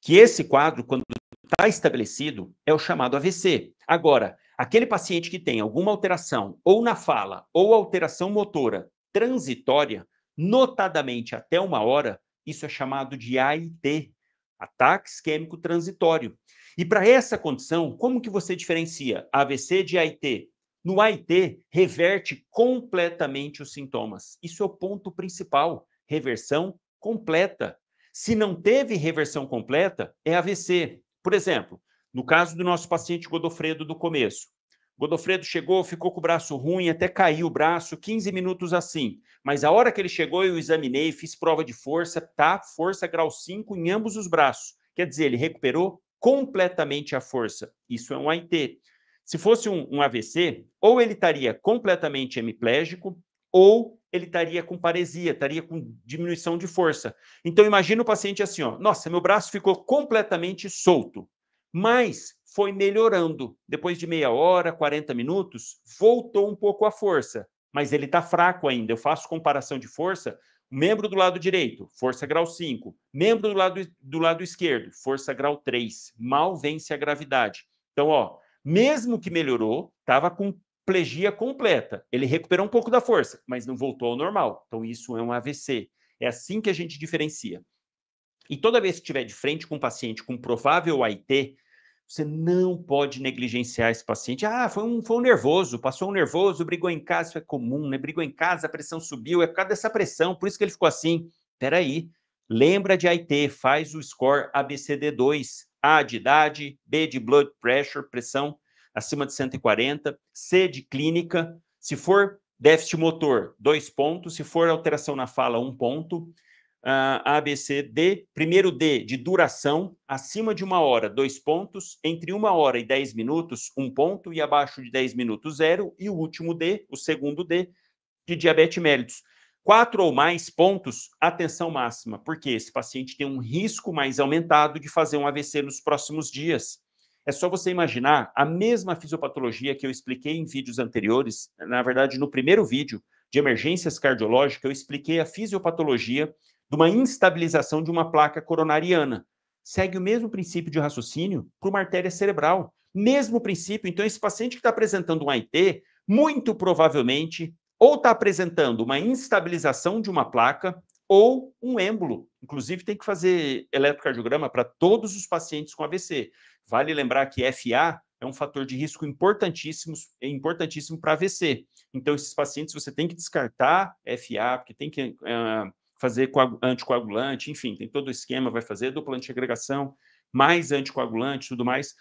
que esse quadro, quando está estabelecido, é o chamado AVC. Agora, aquele paciente que tem alguma alteração ou na fala ou alteração motora transitória, notadamente até uma hora, isso é chamado de AIT, ataque isquêmico transitório. E para essa condição, como que você diferencia AVC de AIT? No AIT, reverte completamente os sintomas. Isso é o ponto principal. Reversão completa. Se não teve reversão completa, é AVC. Por exemplo, no caso do nosso paciente Godofredo do começo. Godofredo chegou, ficou com o braço ruim, até caiu o braço, 15 minutos assim. Mas a hora que ele chegou, eu examinei, fiz prova de força, tá? Força grau 5 em ambos os braços. Quer dizer, ele recuperou completamente a força. Isso é um AIT. Se fosse um, um AVC, ou ele estaria completamente hemiplégico, ou ele estaria com paresia, estaria com diminuição de força. Então imagina o paciente assim, ó, nossa, meu braço ficou completamente solto, mas foi melhorando. Depois de meia hora, 40 minutos, voltou um pouco a força, mas ele está fraco ainda. Eu faço comparação de força, membro do lado direito, força grau 5, membro do lado, do lado esquerdo, força grau 3, mal vence a gravidade. Então, ó, mesmo que melhorou, estava com plegia completa. Ele recuperou um pouco da força, mas não voltou ao normal. Então, isso é um AVC. É assim que a gente diferencia. E toda vez que estiver de frente com um paciente com provável AIT, você não pode negligenciar esse paciente. Ah, foi um, foi um nervoso, passou um nervoso, brigou em casa, isso é comum, né? Brigou em casa, a pressão subiu, é por causa dessa pressão, por isso que ele ficou assim. Peraí, lembra de AIT, faz o score ABCD2, a de idade, B de blood pressure, pressão acima de 140, C de clínica, se for déficit motor, dois pontos, se for alteração na fala, um ponto, uh, C D, primeiro D de duração, acima de uma hora, dois pontos, entre uma hora e dez minutos, um ponto, e abaixo de dez minutos, zero, e o último D, o segundo D, de diabetes mellitus. Quatro ou mais pontos, atenção máxima, porque esse paciente tem um risco mais aumentado de fazer um AVC nos próximos dias. É só você imaginar a mesma fisiopatologia que eu expliquei em vídeos anteriores, na verdade, no primeiro vídeo de emergências cardiológicas, eu expliquei a fisiopatologia de uma instabilização de uma placa coronariana. Segue o mesmo princípio de raciocínio para uma artéria cerebral. Mesmo princípio. Então, esse paciente que está apresentando um AIT, muito provavelmente ou está apresentando uma instabilização de uma placa ou um êmbolo. Inclusive, tem que fazer eletrocardiograma para todos os pacientes com AVC. Vale lembrar que FA é um fator de risco importantíssimo, importantíssimo para AVC. Então, esses pacientes você tem que descartar FA, porque tem que uh, fazer anticoagulante, enfim, tem todo o esquema, vai fazer dupla antiagregação, mais anticoagulante, tudo mais.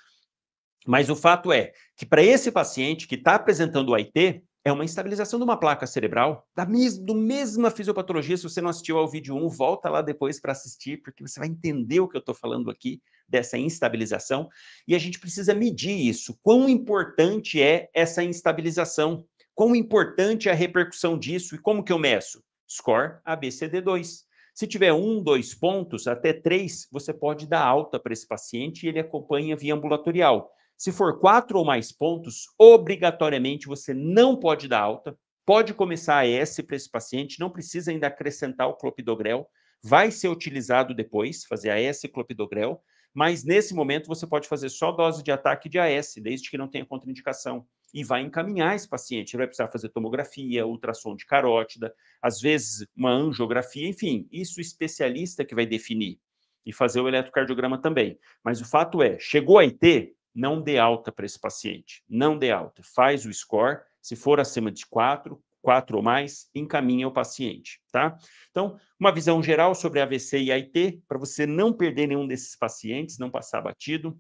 Mas o fato é que para esse paciente que está apresentando o AIT, é uma instabilização de uma placa cerebral, da mes do mesma fisiopatologia. Se você não assistiu ao vídeo 1, volta lá depois para assistir, porque você vai entender o que eu estou falando aqui, dessa instabilização. E a gente precisa medir isso. Quão importante é essa instabilização? Quão importante é a repercussão disso? E como que eu meço? Score ABCD2. Se tiver um, dois pontos, até três, você pode dar alta para esse paciente e ele acompanha via ambulatorial. Se for quatro ou mais pontos, obrigatoriamente você não pode dar alta, pode começar a ES para esse paciente, não precisa ainda acrescentar o clopidogrel, vai ser utilizado depois, fazer AS clopidogrel, mas nesse momento você pode fazer só dose de ataque de AS, desde que não tenha contraindicação, e vai encaminhar esse paciente. Ele vai precisar fazer tomografia, ultrassom de carótida, às vezes uma angiografia, enfim, isso o especialista que vai definir e fazer o eletrocardiograma também. Mas o fato é, chegou a IT, não dê alta para esse paciente. Não dê alta. Faz o score. Se for acima de 4, 4 ou mais, encaminha o paciente, tá? Então, uma visão geral sobre AVC e AIT, para você não perder nenhum desses pacientes, não passar batido.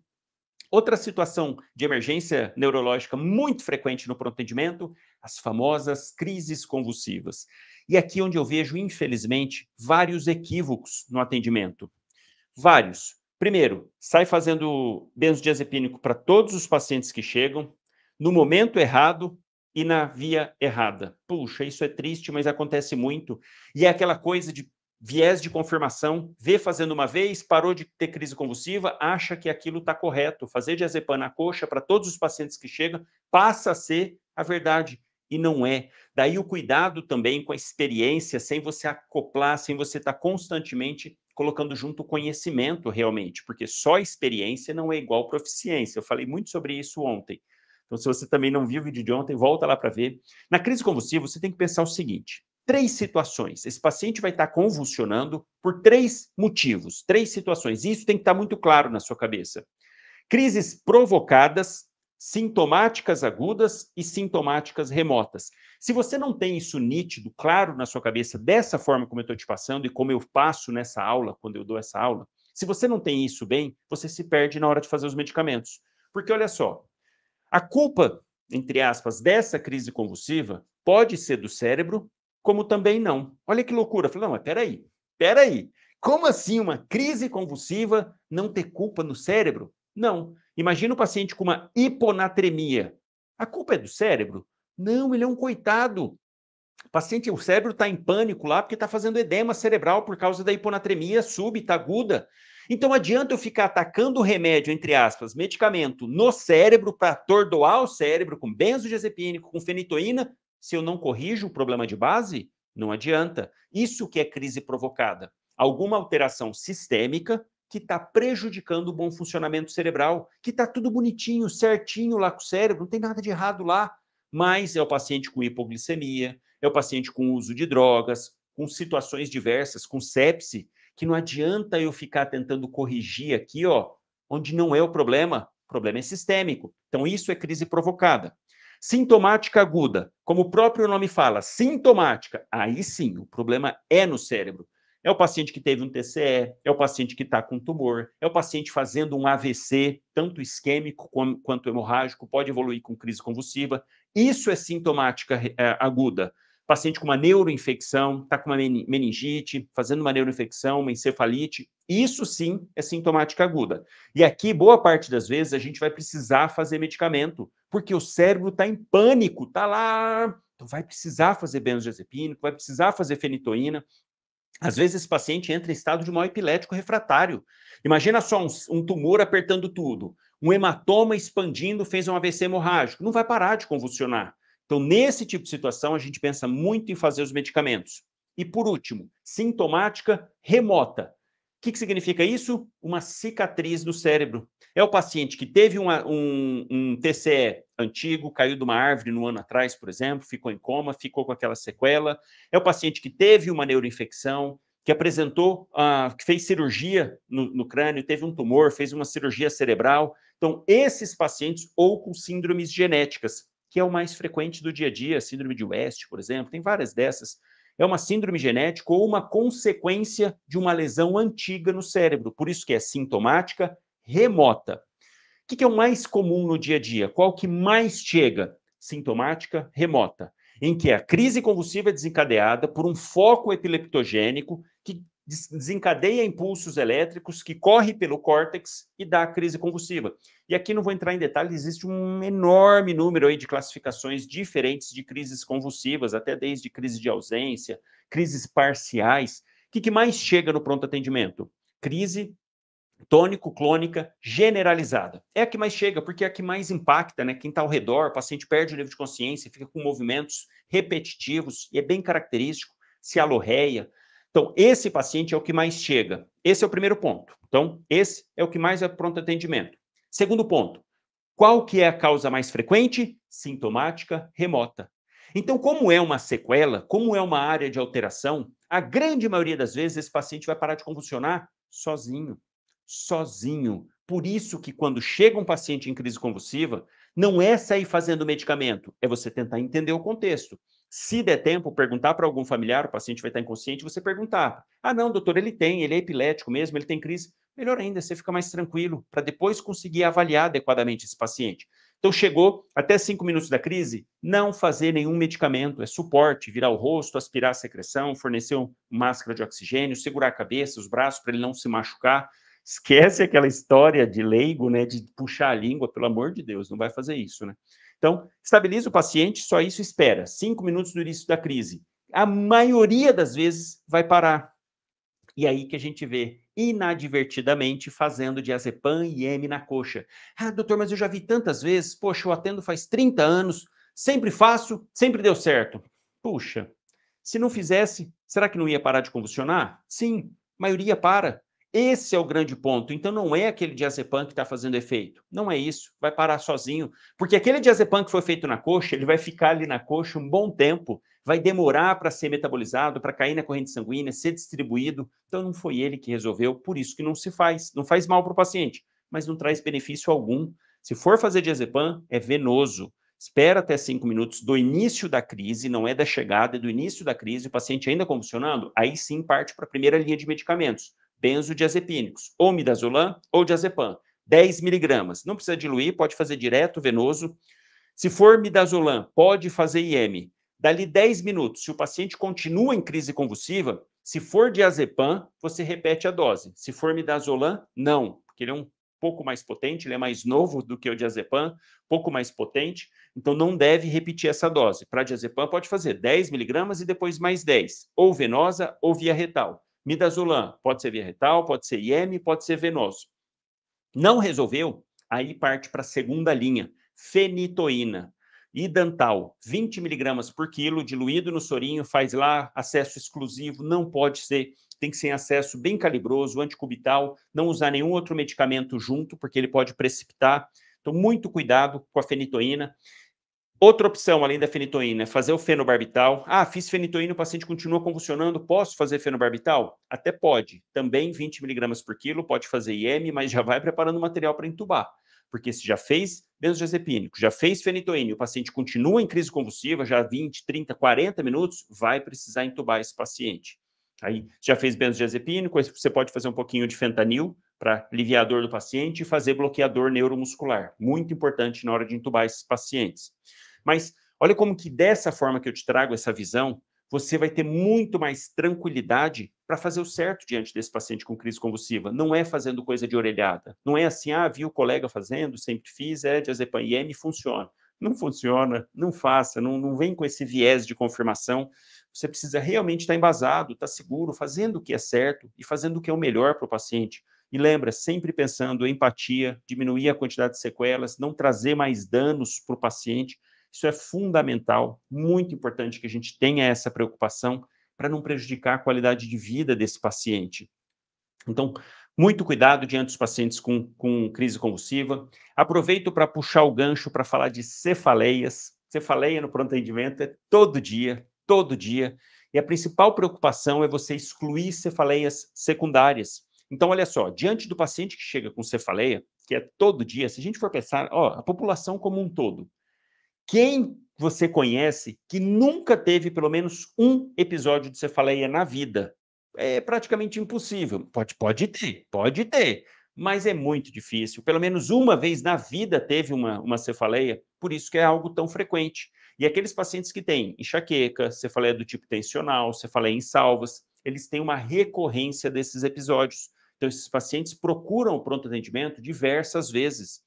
Outra situação de emergência neurológica muito frequente no pronto atendimento, as famosas crises convulsivas. E aqui onde eu vejo, infelizmente, vários equívocos no atendimento. Vários. Primeiro, sai fazendo benzodiazepínico para todos os pacientes que chegam, no momento errado e na via errada. Puxa, isso é triste, mas acontece muito. E é aquela coisa de viés de confirmação, vê fazendo uma vez, parou de ter crise convulsiva, acha que aquilo está correto. Fazer diazepam na coxa para todos os pacientes que chegam passa a ser a verdade e não é. Daí o cuidado também com a experiência, sem você acoplar, sem você estar tá constantemente colocando junto o conhecimento realmente, porque só experiência não é igual proficiência. Eu falei muito sobre isso ontem. Então, se você também não viu o vídeo de ontem, volta lá para ver. Na crise convulsiva, você tem que pensar o seguinte: três situações. Esse paciente vai estar convulsionando por três motivos, três situações. E isso tem que estar muito claro na sua cabeça. Crises provocadas sintomáticas agudas e sintomáticas remotas. Se você não tem isso nítido, claro na sua cabeça, dessa forma como eu estou te passando e como eu passo nessa aula, quando eu dou essa aula, se você não tem isso bem, você se perde na hora de fazer os medicamentos. Porque olha só, a culpa, entre aspas, dessa crise convulsiva pode ser do cérebro, como também não. Olha que loucura. Falei, não, mas peraí, peraí. Como assim uma crise convulsiva não ter culpa no cérebro? Não. Imagina o paciente com uma hiponatremia. A culpa é do cérebro? Não, ele é um coitado. O paciente, o cérebro está em pânico lá porque está fazendo edema cerebral por causa da hiponatremia súbita, aguda. Então adianta eu ficar atacando o remédio, entre aspas, medicamento no cérebro para atordoar o cérebro com benzodiazepínico, com fenitoína, se eu não corrijo o problema de base? Não adianta. Isso que é crise provocada. Alguma alteração sistêmica que está prejudicando o bom funcionamento cerebral, que está tudo bonitinho, certinho lá com o cérebro, não tem nada de errado lá, mas é o paciente com hipoglicemia, é o paciente com uso de drogas, com situações diversas, com sepse, que não adianta eu ficar tentando corrigir aqui, ó, onde não é o problema, o problema é sistêmico. Então isso é crise provocada. Sintomática aguda, como o próprio nome fala, sintomática. Aí sim, o problema é no cérebro. É o paciente que teve um TCE, é o paciente que está com tumor, é o paciente fazendo um AVC, tanto isquêmico quanto hemorrágico, pode evoluir com crise convulsiva. Isso é sintomática é, aguda. Paciente com uma neuroinfecção, está com uma meningite, fazendo uma neuroinfecção, uma encefalite, isso sim é sintomática aguda. E aqui, boa parte das vezes, a gente vai precisar fazer medicamento, porque o cérebro está em pânico, está lá então vai precisar fazer benzodiazepínico, vai precisar fazer fenitoína. Às vezes esse paciente entra em estado de mal epilético refratário. Imagina só um, um tumor apertando tudo, um hematoma expandindo, fez um AVC hemorrágico, não vai parar de convulsionar. Então, nesse tipo de situação, a gente pensa muito em fazer os medicamentos. E por último, sintomática remota. O que, que, significa isso? Uma cicatriz do cérebro. É o paciente que teve uma, um, um TCE antigo, caiu de uma árvore no ano atrás, por exemplo, ficou em coma, ficou com aquela sequela. É o paciente que teve uma neuroinfecção, que apresentou, uh, que fez cirurgia no, no crânio, teve um tumor, fez uma cirurgia cerebral. Então, esses pacientes ou com síndromes genéticas, que é o mais frequente do dia a dia, síndrome de West, por exemplo, tem várias dessas é uma síndrome genética ou uma consequência de uma lesão antiga no cérebro, por isso que é sintomática remota. O que, que é o mais comum no dia a dia? Qual que mais chega? Sintomática remota, em que a crise convulsiva é desencadeada por um foco epileptogênico desencadeia impulsos elétricos que corre pelo córtex e dá crise convulsiva. E aqui não vou entrar em detalhes, existe um enorme número aí de classificações diferentes de crises convulsivas, até desde crise de ausência, crises parciais. O que, que mais chega no pronto atendimento? Crise tônico-clônica generalizada. É a que mais chega, porque é a que mais impacta, né? Quem está ao redor, o paciente perde o nível de consciência, fica com movimentos repetitivos, e é bem característico, se alorreia, então, esse paciente é o que mais chega. Esse é o primeiro ponto. Então, esse é o que mais é pronto atendimento. Segundo ponto, qual que é a causa mais frequente? Sintomática remota. Então, como é uma sequela, como é uma área de alteração, a grande maioria das vezes esse paciente vai parar de convulsionar sozinho, sozinho. Por isso que quando chega um paciente em crise convulsiva, não é sair fazendo medicamento, é você tentar entender o contexto. Se der tempo, perguntar para algum familiar, o paciente vai estar inconsciente, você perguntar. Ah, não, doutor, ele tem, ele é epilético mesmo, ele tem crise. Melhor ainda, você fica mais tranquilo, para depois conseguir avaliar adequadamente esse paciente. Então, chegou até cinco minutos da crise, não fazer nenhum medicamento, é suporte, virar o rosto, aspirar a secreção, fornecer uma máscara de oxigênio, segurar a cabeça, os braços para ele não se machucar. Esquece aquela história de leigo, né, de puxar a língua, pelo amor de Deus, não vai fazer isso, né? Então, estabiliza o paciente, só isso espera. Cinco minutos do início da crise. A maioria das vezes vai parar. E aí que a gente vê inadvertidamente fazendo diazepam e M na coxa. Ah, doutor, mas eu já vi tantas vezes, poxa, eu atendo faz 30 anos, sempre faço, sempre deu certo. Puxa, se não fizesse, será que não ia parar de convulsionar? Sim, maioria para. Esse é o grande ponto. Então não é aquele diazepam que está fazendo efeito. Não é isso. Vai parar sozinho. Porque aquele diazepam que foi feito na coxa, ele vai ficar ali na coxa um bom tempo. Vai demorar para ser metabolizado, para cair na corrente sanguínea, ser distribuído. Então não foi ele que resolveu. Por isso que não se faz. Não faz mal para o paciente, mas não traz benefício algum. Se for fazer diazepam, é venoso. Espera até cinco minutos do início da crise, não é da chegada, é do início da crise, o paciente ainda convulsionando, aí sim parte para a primeira linha de medicamentos benzodiazepínicos, ou midazolam ou diazepam, 10 miligramas. Não precisa diluir, pode fazer direto, venoso. Se for midazolam, pode fazer IM. Dali 10 minutos, se o paciente continua em crise convulsiva, se for diazepam, você repete a dose. Se for midazolam, não, porque ele é um pouco mais potente, ele é mais novo do que o diazepam, pouco mais potente, então não deve repetir essa dose. Para diazepam pode fazer 10 miligramas e depois mais 10, ou venosa ou via retal. Midazolam pode ser via retal, pode ser IM, pode ser venoso. Não resolveu? Aí parte para a segunda linha, fenitoína e dental, 20 miligramas por quilo, diluído no sorinho, faz lá acesso exclusivo, não pode ser, tem que ser acesso bem calibroso, anticubital, não usar nenhum outro medicamento junto, porque ele pode precipitar. Então, muito cuidado com a fenitoína. Outra opção, além da fenitoína, é fazer o fenobarbital. Ah, fiz fenitoína, o paciente continua convulsionando, posso fazer fenobarbital? Até pode. Também 20 miligramas por quilo, pode fazer IM, mas já vai preparando o material para entubar. Porque se já fez benzodiazepínico, já fez fenitoína, o paciente continua em crise convulsiva, já 20, 30, 40 minutos, vai precisar entubar esse paciente. Aí, já fez benzodiazepínico, você pode fazer um pouquinho de fentanil, para aliviar a dor do paciente e fazer bloqueador neuromuscular. Muito importante na hora de entubar esses pacientes. Mas olha como que dessa forma que eu te trago essa visão, você vai ter muito mais tranquilidade para fazer o certo diante desse paciente com crise convulsiva. Não é fazendo coisa de orelhada. Não é assim, ah, vi o colega fazendo, sempre fiz, é de diazepam é, me funciona. Não funciona, não faça, não, não vem com esse viés de confirmação. Você precisa realmente estar tá embasado, estar tá seguro, fazendo o que é certo e fazendo o que é o melhor para o paciente. E lembra, sempre pensando em empatia, diminuir a quantidade de sequelas, não trazer mais danos para o paciente, isso é fundamental, muito importante que a gente tenha essa preocupação para não prejudicar a qualidade de vida desse paciente. Então, muito cuidado diante dos pacientes com, com crise convulsiva. Aproveito para puxar o gancho para falar de cefaleias. Cefaleia no pronto atendimento é todo dia, todo dia. E a principal preocupação é você excluir cefaleias secundárias. Então, olha só, diante do paciente que chega com cefaleia, que é todo dia, se a gente for pensar, ó, a população como um todo, quem você conhece que nunca teve pelo menos um episódio de cefaleia na vida? É praticamente impossível. Pode, pode ter, pode ter, mas é muito difícil. Pelo menos uma vez na vida teve uma, uma cefaleia, por isso que é algo tão frequente. E aqueles pacientes que têm enxaqueca, cefaleia do tipo tensional, cefaleia em salvas, eles têm uma recorrência desses episódios. Então, esses pacientes procuram o pronto atendimento diversas vezes.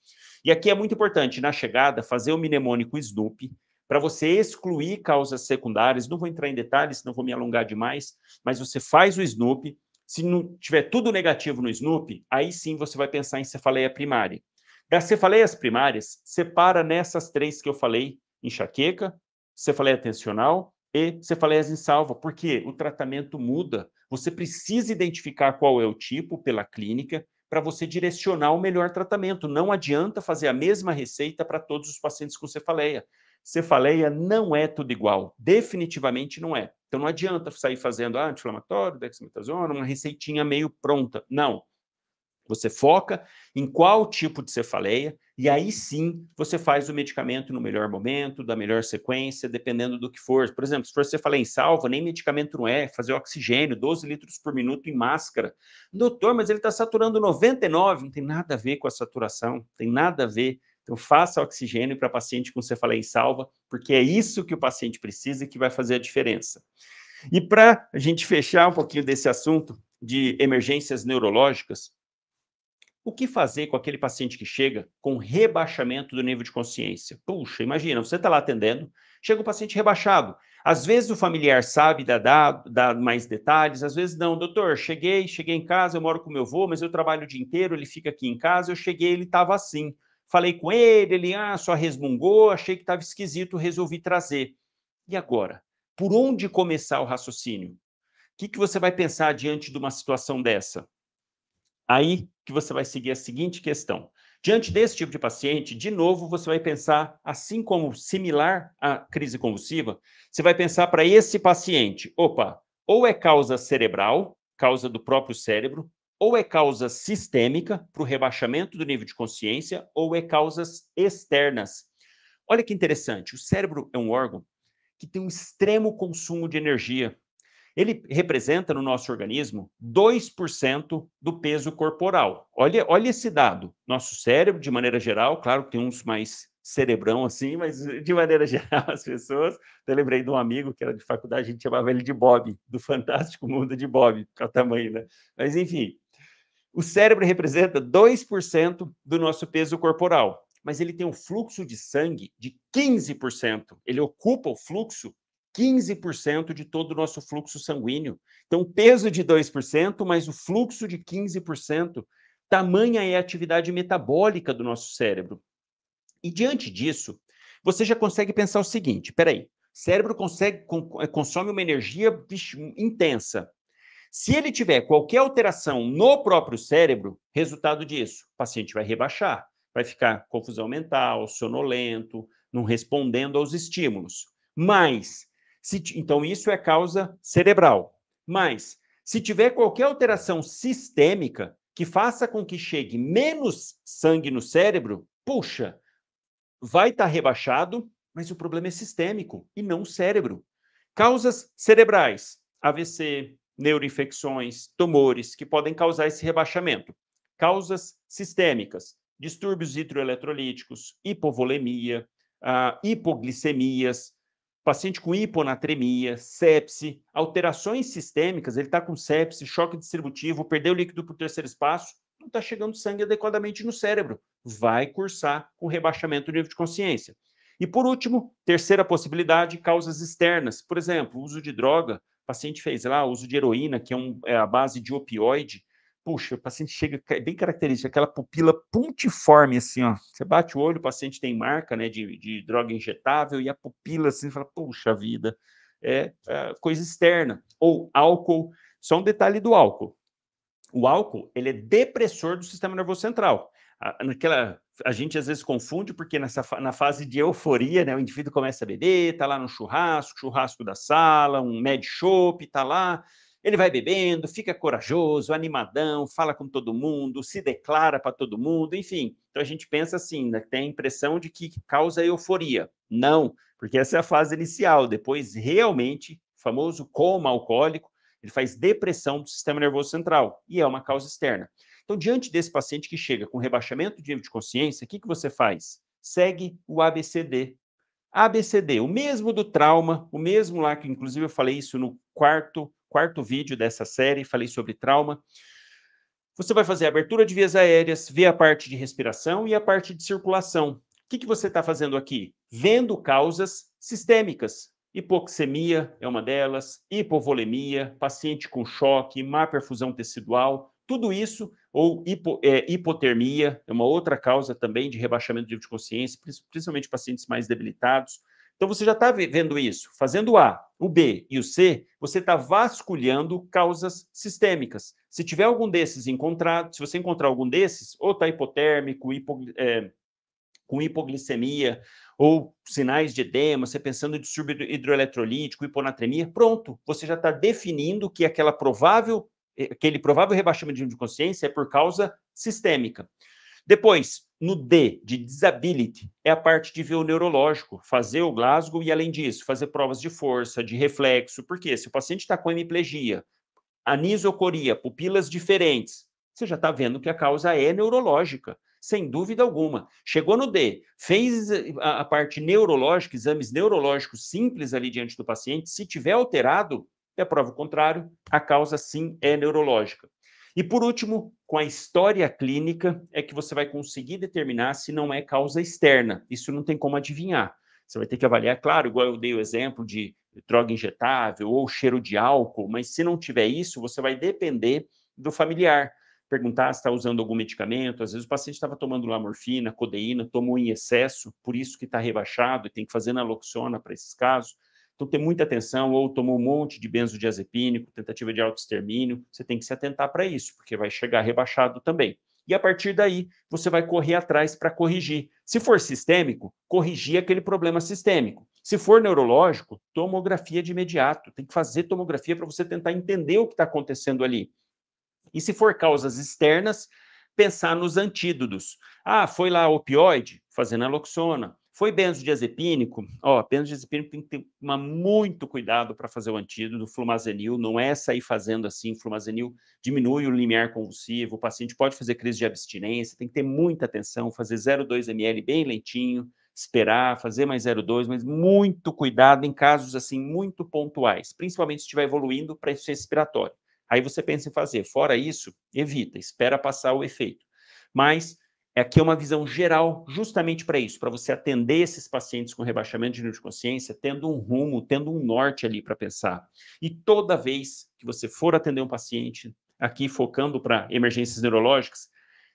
E aqui é muito importante, na chegada, fazer o mnemônico snup para você excluir causas secundárias. Não vou entrar em detalhes, senão vou me alongar demais, mas você faz o snup. Se não tiver tudo negativo no snup, aí sim você vai pensar em cefaleia primária. Das cefaleias primárias, separa nessas três que eu falei: enxaqueca, cefaleia tensional e cefaleias em salva, porque o tratamento muda. Você precisa identificar qual é o tipo pela clínica para você direcionar o melhor tratamento. Não adianta fazer a mesma receita para todos os pacientes com cefaleia. Cefaleia não é tudo igual, definitivamente não é. Então não adianta sair fazendo ah, anti-inflamatório, dexametasona, uma receitinha meio pronta. Não. Você foca em qual tipo de cefaleia e aí sim você faz o medicamento no melhor momento, da melhor sequência, dependendo do que for. Por exemplo, se for cefaleia em salva, nem medicamento não é, fazer oxigênio, 12 litros por minuto em máscara. Doutor, mas ele está saturando 99, não tem nada a ver com a saturação, não tem nada a ver. Então faça oxigênio para paciente com cefaleia em salva, porque é isso que o paciente precisa e que vai fazer a diferença. E para a gente fechar um pouquinho desse assunto de emergências neurológicas, o que fazer com aquele paciente que chega com rebaixamento do nível de consciência? Puxa, imagina, você está lá atendendo, chega um paciente rebaixado. Às vezes o familiar sabe, dá, dá, dá, mais detalhes, às vezes não. Doutor, cheguei, cheguei em casa, eu moro com meu avô, mas eu trabalho o dia inteiro, ele fica aqui em casa, eu cheguei, ele estava assim. Falei com ele, ele ah, só resmungou, achei que estava esquisito, resolvi trazer. E agora? Por onde começar o raciocínio? O que, que você vai pensar diante de uma situação dessa? Aí que você vai seguir a seguinte questão. Diante desse tipo de paciente, de novo, você vai pensar, assim como similar à crise convulsiva, você vai pensar para esse paciente, opa, ou é causa cerebral, causa do próprio cérebro, ou é causa sistêmica, para o rebaixamento do nível de consciência, ou é causas externas. Olha que interessante, o cérebro é um órgão que tem um extremo consumo de energia ele representa no nosso organismo 2% do peso corporal. Olha, olha esse dado. Nosso cérebro, de maneira geral, claro que tem uns mais cerebrão assim, mas de maneira geral as pessoas. Eu lembrei de um amigo que era de faculdade, a gente chamava ele de Bob, do fantástico mundo de Bob, que é o tamanho, né? Mas enfim, o cérebro representa 2% do nosso peso corporal, mas ele tem um fluxo de sangue de 15%. Ele ocupa o fluxo 15% de todo o nosso fluxo sanguíneo. Então, peso de 2%, mas o fluxo de 15%. Tamanha é a atividade metabólica do nosso cérebro. E diante disso, você já consegue pensar o seguinte: peraí, cérebro consegue, eh, consome uma energia intensa. Se ele tiver qualquer alteração no próprio cérebro, resultado disso, o paciente vai rebaixar, vai ficar confusão mental, sonolento, não respondendo aos estímulos. Mas se, então, isso é causa cerebral. Mas, se tiver qualquer alteração sistêmica que faça com que chegue menos sangue no cérebro, puxa, vai estar tá rebaixado, mas o problema é sistêmico e não o cérebro. Causas cerebrais: AVC, neuroinfecções, tumores que podem causar esse rebaixamento. Causas sistêmicas: distúrbios hidroeletrolíticos, hipovolemia, uh, hipoglicemias, paciente com hiponatremia, sepse, alterações sistêmicas, ele está com sepse, choque distributivo, perdeu líquido para o terceiro espaço, não está chegando sangue adequadamente no cérebro. Vai cursar com rebaixamento do nível de consciência. E por último, terceira possibilidade, causas externas. Por exemplo, uso de droga, o paciente fez lá uso de heroína, que é, um, é a base de opioide, puxa, o paciente chega, é bem característico aquela pupila pontiforme, assim, ó. Você bate o olho, o paciente tem marca, né, de, de droga injetável, e a pupila, assim, fala, puxa vida, é, é coisa externa. Ou álcool, só um detalhe do álcool. O álcool, ele é depressor do sistema nervoso central. A, naquela, a gente às vezes confunde, porque nessa, na fase de euforia, né, o indivíduo começa a beber, tá lá no churrasco, churrasco da sala, um med shop, tá lá, ele vai bebendo, fica corajoso, animadão, fala com todo mundo, se declara para todo mundo, enfim. Então a gente pensa assim, né, tem a impressão de que causa euforia. Não, porque essa é a fase inicial. Depois, realmente, famoso coma alcoólico, ele faz depressão do sistema nervoso central e é uma causa externa. Então, diante desse paciente que chega com rebaixamento de nível de consciência, o que, que você faz? Segue o ABCD. ABCD, o mesmo do trauma, o mesmo lá que, inclusive, eu falei isso no quarto quarto vídeo dessa série, falei sobre trauma. Você vai fazer a abertura de vias aéreas, ver a parte de respiração e a parte de circulação. O que, que você está fazendo aqui? Vendo causas sistêmicas. Hipoxemia é uma delas, hipovolemia, paciente com choque, má perfusão tecidual, tudo isso, ou hipo, é, hipotermia, é uma outra causa também de rebaixamento de nível de consciência, principalmente pacientes mais debilitados. Então você já está vendo isso. Fazendo o A, o B e o C, você está vasculhando causas sistêmicas. Se tiver algum desses encontrado, se você encontrar algum desses, ou está hipotérmico, hipo, é, com hipoglicemia, ou sinais de edema, você pensando em distúrbio hidroeletrolítico, hiponatremia, pronto, você já está definindo que aquela provável, eh, aquele provável rebaixamento de consciência é por causa sistêmica. Depois, no D, de disability, é a parte de ver o neurológico, fazer o Glasgow e, além disso, fazer provas de força, de reflexo, porque se o paciente está com hemiplegia, anisocoria, pupilas diferentes, você já está vendo que a causa é neurológica, sem dúvida alguma. Chegou no D, fez a, a parte neurológica, exames neurológicos simples ali diante do paciente, se tiver alterado, é prova o contrário, a causa sim é neurológica. E por último, com a história clínica, é que você vai conseguir determinar se não é causa externa. Isso não tem como adivinhar. Você vai ter que avaliar, claro, igual eu dei o exemplo de droga injetável ou cheiro de álcool, mas se não tiver isso, você vai depender do familiar. Perguntar se está usando algum medicamento, às vezes o paciente estava tomando lá morfina, codeína, tomou em excesso, por isso que está rebaixado e tem que fazer naloxona para esses casos. Então, ter muita atenção, ou tomou um monte de benzodiazepínico, tentativa de autoextermínio, você tem que se atentar para isso, porque vai chegar rebaixado também. E a partir daí, você vai correr atrás para corrigir. Se for sistêmico, corrigir aquele problema sistêmico. Se for neurológico, tomografia de imediato. Tem que fazer tomografia para você tentar entender o que está acontecendo ali. E se for causas externas, pensar nos antídotos. Ah, foi lá opioide, fazendo a foi benzodiazepínico? Ó, benzodiazepínico tem que ter uma, muito cuidado para fazer o antídoto, flumazenil, não é sair fazendo assim, flumazenil diminui o limiar convulsivo, o paciente pode fazer crise de abstinência, tem que ter muita atenção, fazer 0,2 ml bem lentinho, esperar, fazer mais 0,2, mas muito cuidado em casos assim muito pontuais, principalmente se estiver evoluindo para efeito respiratório. Aí você pensa em fazer, fora isso, evita, espera passar o efeito. Mas é aqui uma visão geral justamente para isso, para você atender esses pacientes com rebaixamento de nível de consciência, tendo um rumo, tendo um norte ali para pensar. E toda vez que você for atender um paciente, aqui focando para emergências neurológicas,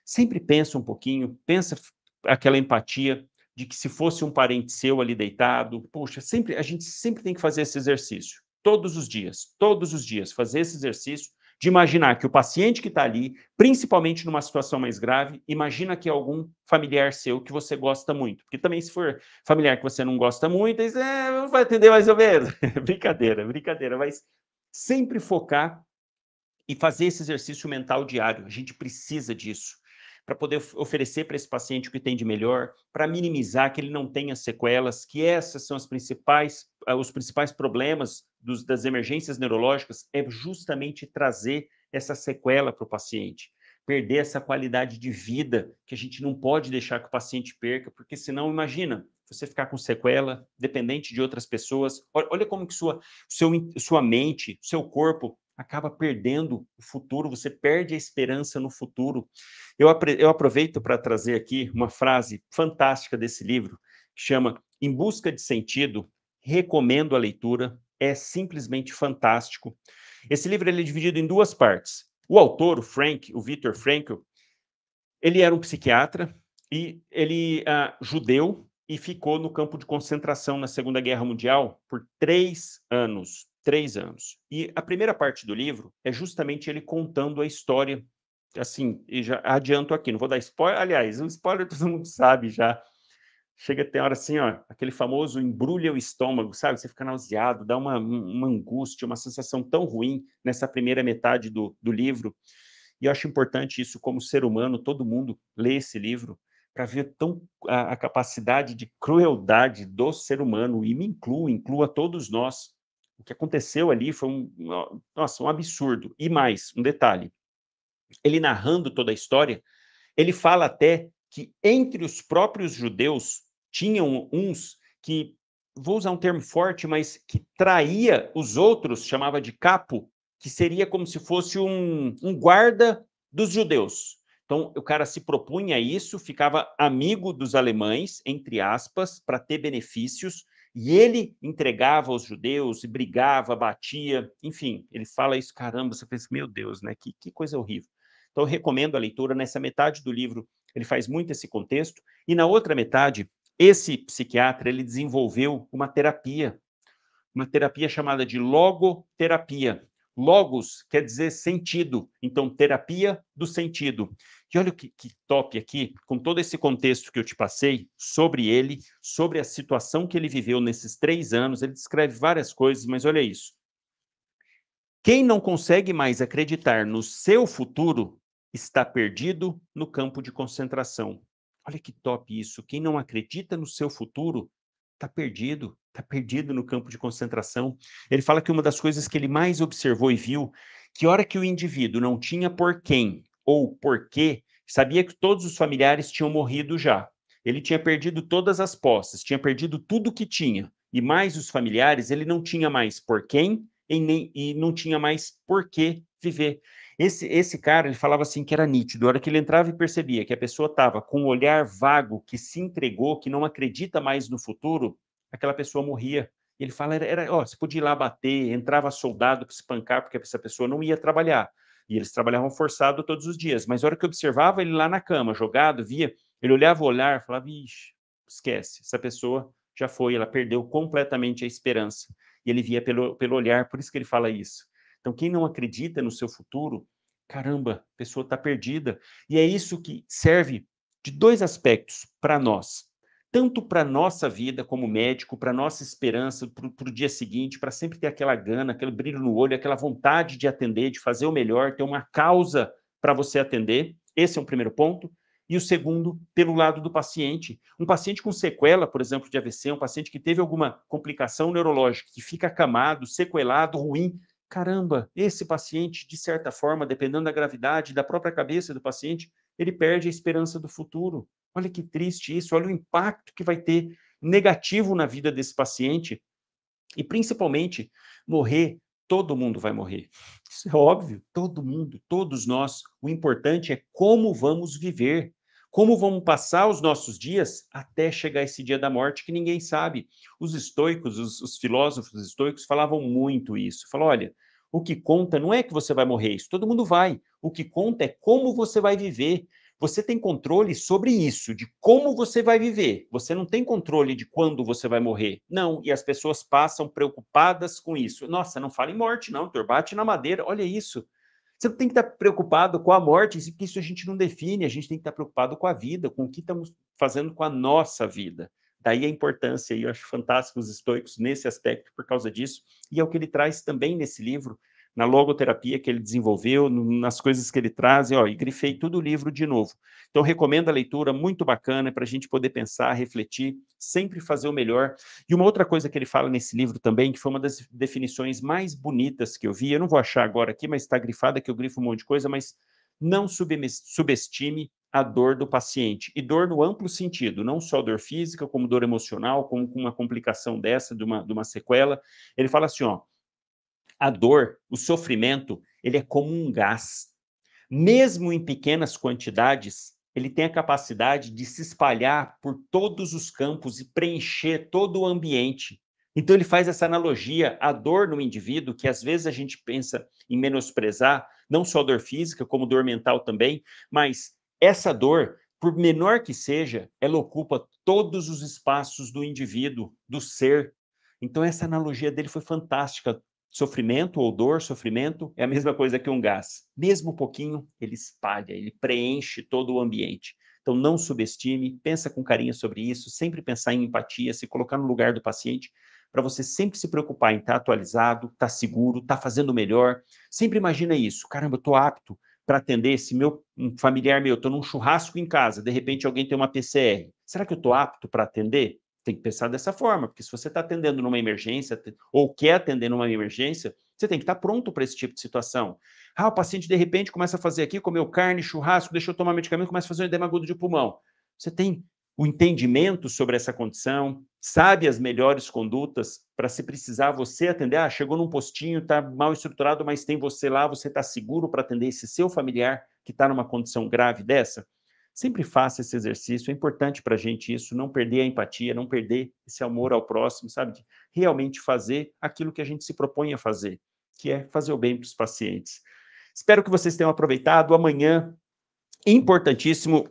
sempre pensa um pouquinho, pensa aquela empatia de que se fosse um parente seu ali deitado, poxa, sempre a gente sempre tem que fazer esse exercício, todos os dias, todos os dias fazer esse exercício de imaginar que o paciente que está ali, principalmente numa situação mais grave, imagina que é algum familiar seu que você gosta muito. Porque também, se for familiar que você não gosta muito, aí, é, vai atender mais ou menos. brincadeira, brincadeira. Mas sempre focar e fazer esse exercício mental diário. A gente precisa disso para poder oferecer para esse paciente o que tem de melhor, para minimizar que ele não tenha sequelas, que essas são as principais, ah, os principais problemas dos, das emergências neurológicas é justamente trazer essa sequela para o paciente, perder essa qualidade de vida que a gente não pode deixar que o paciente perca, porque senão, imagina, você ficar com sequela, dependente de outras pessoas, olha como que sua, seu, sua mente, seu corpo acaba perdendo o futuro, você perde a esperança no futuro. Eu, eu aproveito para trazer aqui uma frase fantástica desse livro, que chama Em Busca de Sentido, recomendo a leitura é simplesmente fantástico. Esse livro ele é dividido em duas partes. O autor, o Frank, o Victor Frankl, ele era um psiquiatra e ele ah, judeu e ficou no campo de concentração na Segunda Guerra Mundial por três anos, três anos. E a primeira parte do livro é justamente ele contando a história, assim, e já adianto aqui, não vou dar spoiler, aliás, o spoiler todo mundo sabe já, chega tem hora assim, ó, aquele famoso embrulha o estômago, sabe? Você fica nauseado, dá uma, uma angústia, uma sensação tão ruim nessa primeira metade do, do livro. E eu acho importante isso, como ser humano, todo mundo lê esse livro para ver tão a, a, capacidade de crueldade do ser humano, e me incluo, inclua todos nós. O que aconteceu ali foi um, nossa, um absurdo. E mais, um detalhe. Ele narrando toda a história, ele fala até que entre os próprios judeus tinham uns que, vou usar um termo forte, mas que traía os outros, chamava de capo, que seria como se fosse um, um guarda dos judeus. Então, o cara se propunha a isso, ficava amigo dos alemães, entre aspas, para ter benefícios, e ele entregava aos judeus, brigava, batia, enfim, ele fala isso, caramba, você pensa, meu Deus, né? Que, que coisa horrível. Então, eu recomendo a leitura. Nessa metade do livro, ele faz muito esse contexto, e na outra metade, esse psiquiatra ele desenvolveu uma terapia, uma terapia chamada de logoterapia. Logos quer dizer sentido, então terapia do sentido. E olha que, que top aqui, com todo esse contexto que eu te passei sobre ele, sobre a situação que ele viveu nesses três anos, ele descreve várias coisas, mas olha isso. Quem não consegue mais acreditar no seu futuro está perdido no campo de concentração. Olha que top isso. Quem não acredita no seu futuro está perdido, está perdido no campo de concentração. Ele fala que uma das coisas que ele mais observou e viu, que hora que o indivíduo não tinha por quem ou por quê, sabia que todos os familiares tinham morrido já. Ele tinha perdido todas as posses, tinha perdido tudo o que tinha, e mais os familiares, ele não tinha mais por quem e, nem, e não tinha mais por que viver. Esse, esse cara, ele falava assim que era nítido. A hora que ele entrava e percebia que a pessoa estava com um olhar vago, que se entregou, que não acredita mais no futuro, aquela pessoa morria. Ele fala, era, era, ó, você podia ir lá bater, entrava soldado para se pancar porque essa pessoa não ia trabalhar. E eles trabalhavam forçado todos os dias. Mas a hora que observava ele lá na cama, jogado, via, ele olhava o olhar, falava, ixi, esquece, essa pessoa já foi, ela perdeu completamente a esperança. E ele via pelo, pelo olhar, por isso que ele fala isso. Então, quem não acredita no seu futuro, caramba, a pessoa está perdida. E é isso que serve de dois aspectos para nós. Tanto para a nossa vida como médico, para a nossa esperança, para o dia seguinte, para sempre ter aquela gana, aquele brilho no olho, aquela vontade de atender, de fazer o melhor, ter uma causa para você atender. Esse é o primeiro ponto e o segundo pelo lado do paciente. Um paciente com sequela, por exemplo, de AVC, um paciente que teve alguma complicação neurológica, que fica acamado, sequelado, ruim, caramba, esse paciente, de certa forma, dependendo da gravidade, da própria cabeça do paciente, ele perde a esperança do futuro. Olha que triste isso, olha o impacto que vai ter negativo na vida desse paciente. E principalmente, morrer, todo mundo vai morrer. Isso é óbvio, todo mundo, todos nós. O importante é como vamos viver. Como vamos passar os nossos dias até chegar esse dia da morte que ninguém sabe? Os estoicos, os, os filósofos estoicos falavam muito isso. Falavam, olha, o que conta não é que você vai morrer, isso todo mundo vai. O que conta é como você vai viver. Você tem controle sobre isso, de como você vai viver. Você não tem controle de quando você vai morrer. Não, e as pessoas passam preocupadas com isso. Nossa, não fala em morte, não, doutor. Bate na madeira, olha isso. Você não tem que estar preocupado com a morte, porque isso a gente não define, a gente tem que estar preocupado com a vida, com o que estamos fazendo com a nossa vida. Daí a importância, e eu acho fantástico os estoicos nesse aspecto por causa disso, e é o que ele traz também nesse livro, na logoterapia que ele desenvolveu, nas coisas que ele traz, e, ó, e grifei todo o livro de novo. Então, recomendo a leitura, muito bacana, para a gente poder pensar, refletir, sempre fazer o melhor. E uma outra coisa que ele fala nesse livro também, que foi uma das definições mais bonitas que eu vi, eu não vou achar agora aqui, mas está grifada, que eu grifo um monte de coisa, mas não subestime a dor do paciente. E dor no amplo sentido, não só dor física, como dor emocional, como uma complicação dessa, de uma, de uma sequela. Ele fala assim, ó, a dor, o sofrimento, ele é como um gás. Mesmo em pequenas quantidades, ele tem a capacidade de se espalhar por todos os campos e preencher todo o ambiente. Então ele faz essa analogia à dor no indivíduo, que às vezes a gente pensa em menosprezar, não só dor física, como dor mental também, mas essa dor, por menor que seja, ela ocupa todos os espaços do indivíduo, do ser. Então essa analogia dele foi fantástica. Sofrimento ou dor, sofrimento é a mesma coisa que um gás. Mesmo pouquinho, ele espalha, ele preenche todo o ambiente. Então não subestime, pensa com carinho sobre isso, sempre pensar em empatia, se colocar no lugar do paciente, para você sempre se preocupar em estar tá atualizado, estar tá seguro, estar tá fazendo melhor. Sempre imagina isso. Caramba, eu tô apto para atender esse meu um familiar meu, estou num churrasco em casa, de repente alguém tem uma PCR. Será que eu estou apto para atender? tem que pensar dessa forma, porque se você está atendendo numa emergência ou quer atender numa emergência, você tem que estar tá pronto para esse tipo de situação. Ah, o paciente de repente começa a fazer aqui, comeu carne, churrasco, deixou tomar medicamento, começa a fazer um edema agudo de pulmão. Você tem o entendimento sobre essa condição, sabe as melhores condutas para se precisar você atender. Ah, chegou num postinho, está mal estruturado, mas tem você lá, você está seguro para atender esse seu familiar que está numa condição grave dessa? Sempre faça esse exercício, é importante para a gente isso, não perder a empatia, não perder esse amor ao próximo, sabe? De realmente fazer aquilo que a gente se propõe a fazer, que é fazer o bem para os pacientes. Espero que vocês tenham aproveitado. Amanhã, importantíssimo,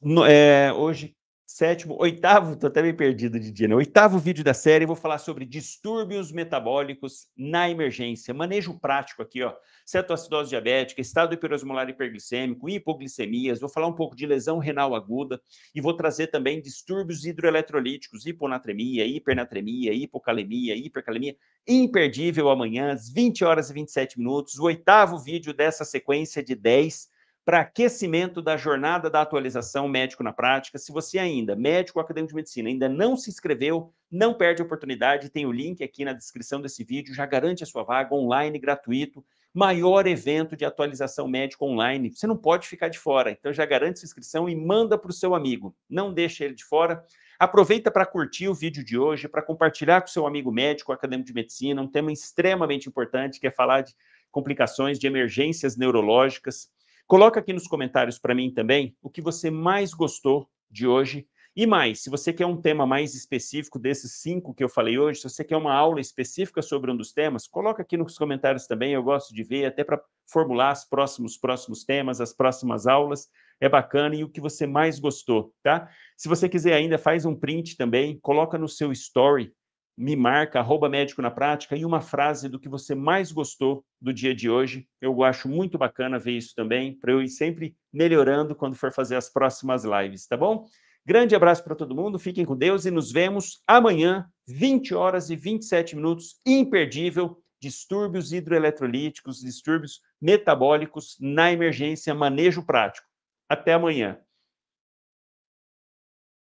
no, é, hoje, sétimo, oitavo, tô até meio perdido de dia, né? Oitavo vídeo da série, vou falar sobre distúrbios metabólicos na emergência. Manejo prático aqui, ó. Cetoacidose diabética, estado hiperosmolar hiperglicêmico, hipoglicemias, vou falar um pouco de lesão renal aguda e vou trazer também distúrbios hidroeletrolíticos, hiponatremia, hipernatremia, hipocalemia, hipercalemia. Imperdível amanhã às 20 horas e 27 minutos, o oitavo vídeo dessa sequência de 10 para aquecimento da jornada da atualização médico na prática. Se você ainda, médico ou acadêmico de medicina, ainda não se inscreveu, não perde a oportunidade, tem o link aqui na descrição desse vídeo, já garante a sua vaga online gratuito, maior evento de atualização médico online. Você não pode ficar de fora, então já garante sua inscrição e manda para o seu amigo. Não deixa ele de fora. Aproveita para curtir o vídeo de hoje, para compartilhar com seu amigo médico, acadêmico de medicina, um tema extremamente importante que é falar de complicações de emergências neurológicas Coloca aqui nos comentários para mim também o que você mais gostou de hoje. E mais, se você quer um tema mais específico desses cinco que eu falei hoje, se você quer uma aula específica sobre um dos temas, coloca aqui nos comentários também, eu gosto de ver, até para formular os próximos, próximos temas, as próximas aulas, é bacana, e o que você mais gostou, tá? Se você quiser ainda, faz um print também, coloca no seu story me marca, arroba médico na prática, e uma frase do que você mais gostou do dia de hoje. Eu acho muito bacana ver isso também, para eu ir sempre melhorando quando for fazer as próximas lives, tá bom? Grande abraço para todo mundo, fiquem com Deus e nos vemos amanhã, 20 horas e 27 minutos, imperdível, distúrbios hidroeletrolíticos, distúrbios metabólicos na emergência, manejo prático. Até amanhã.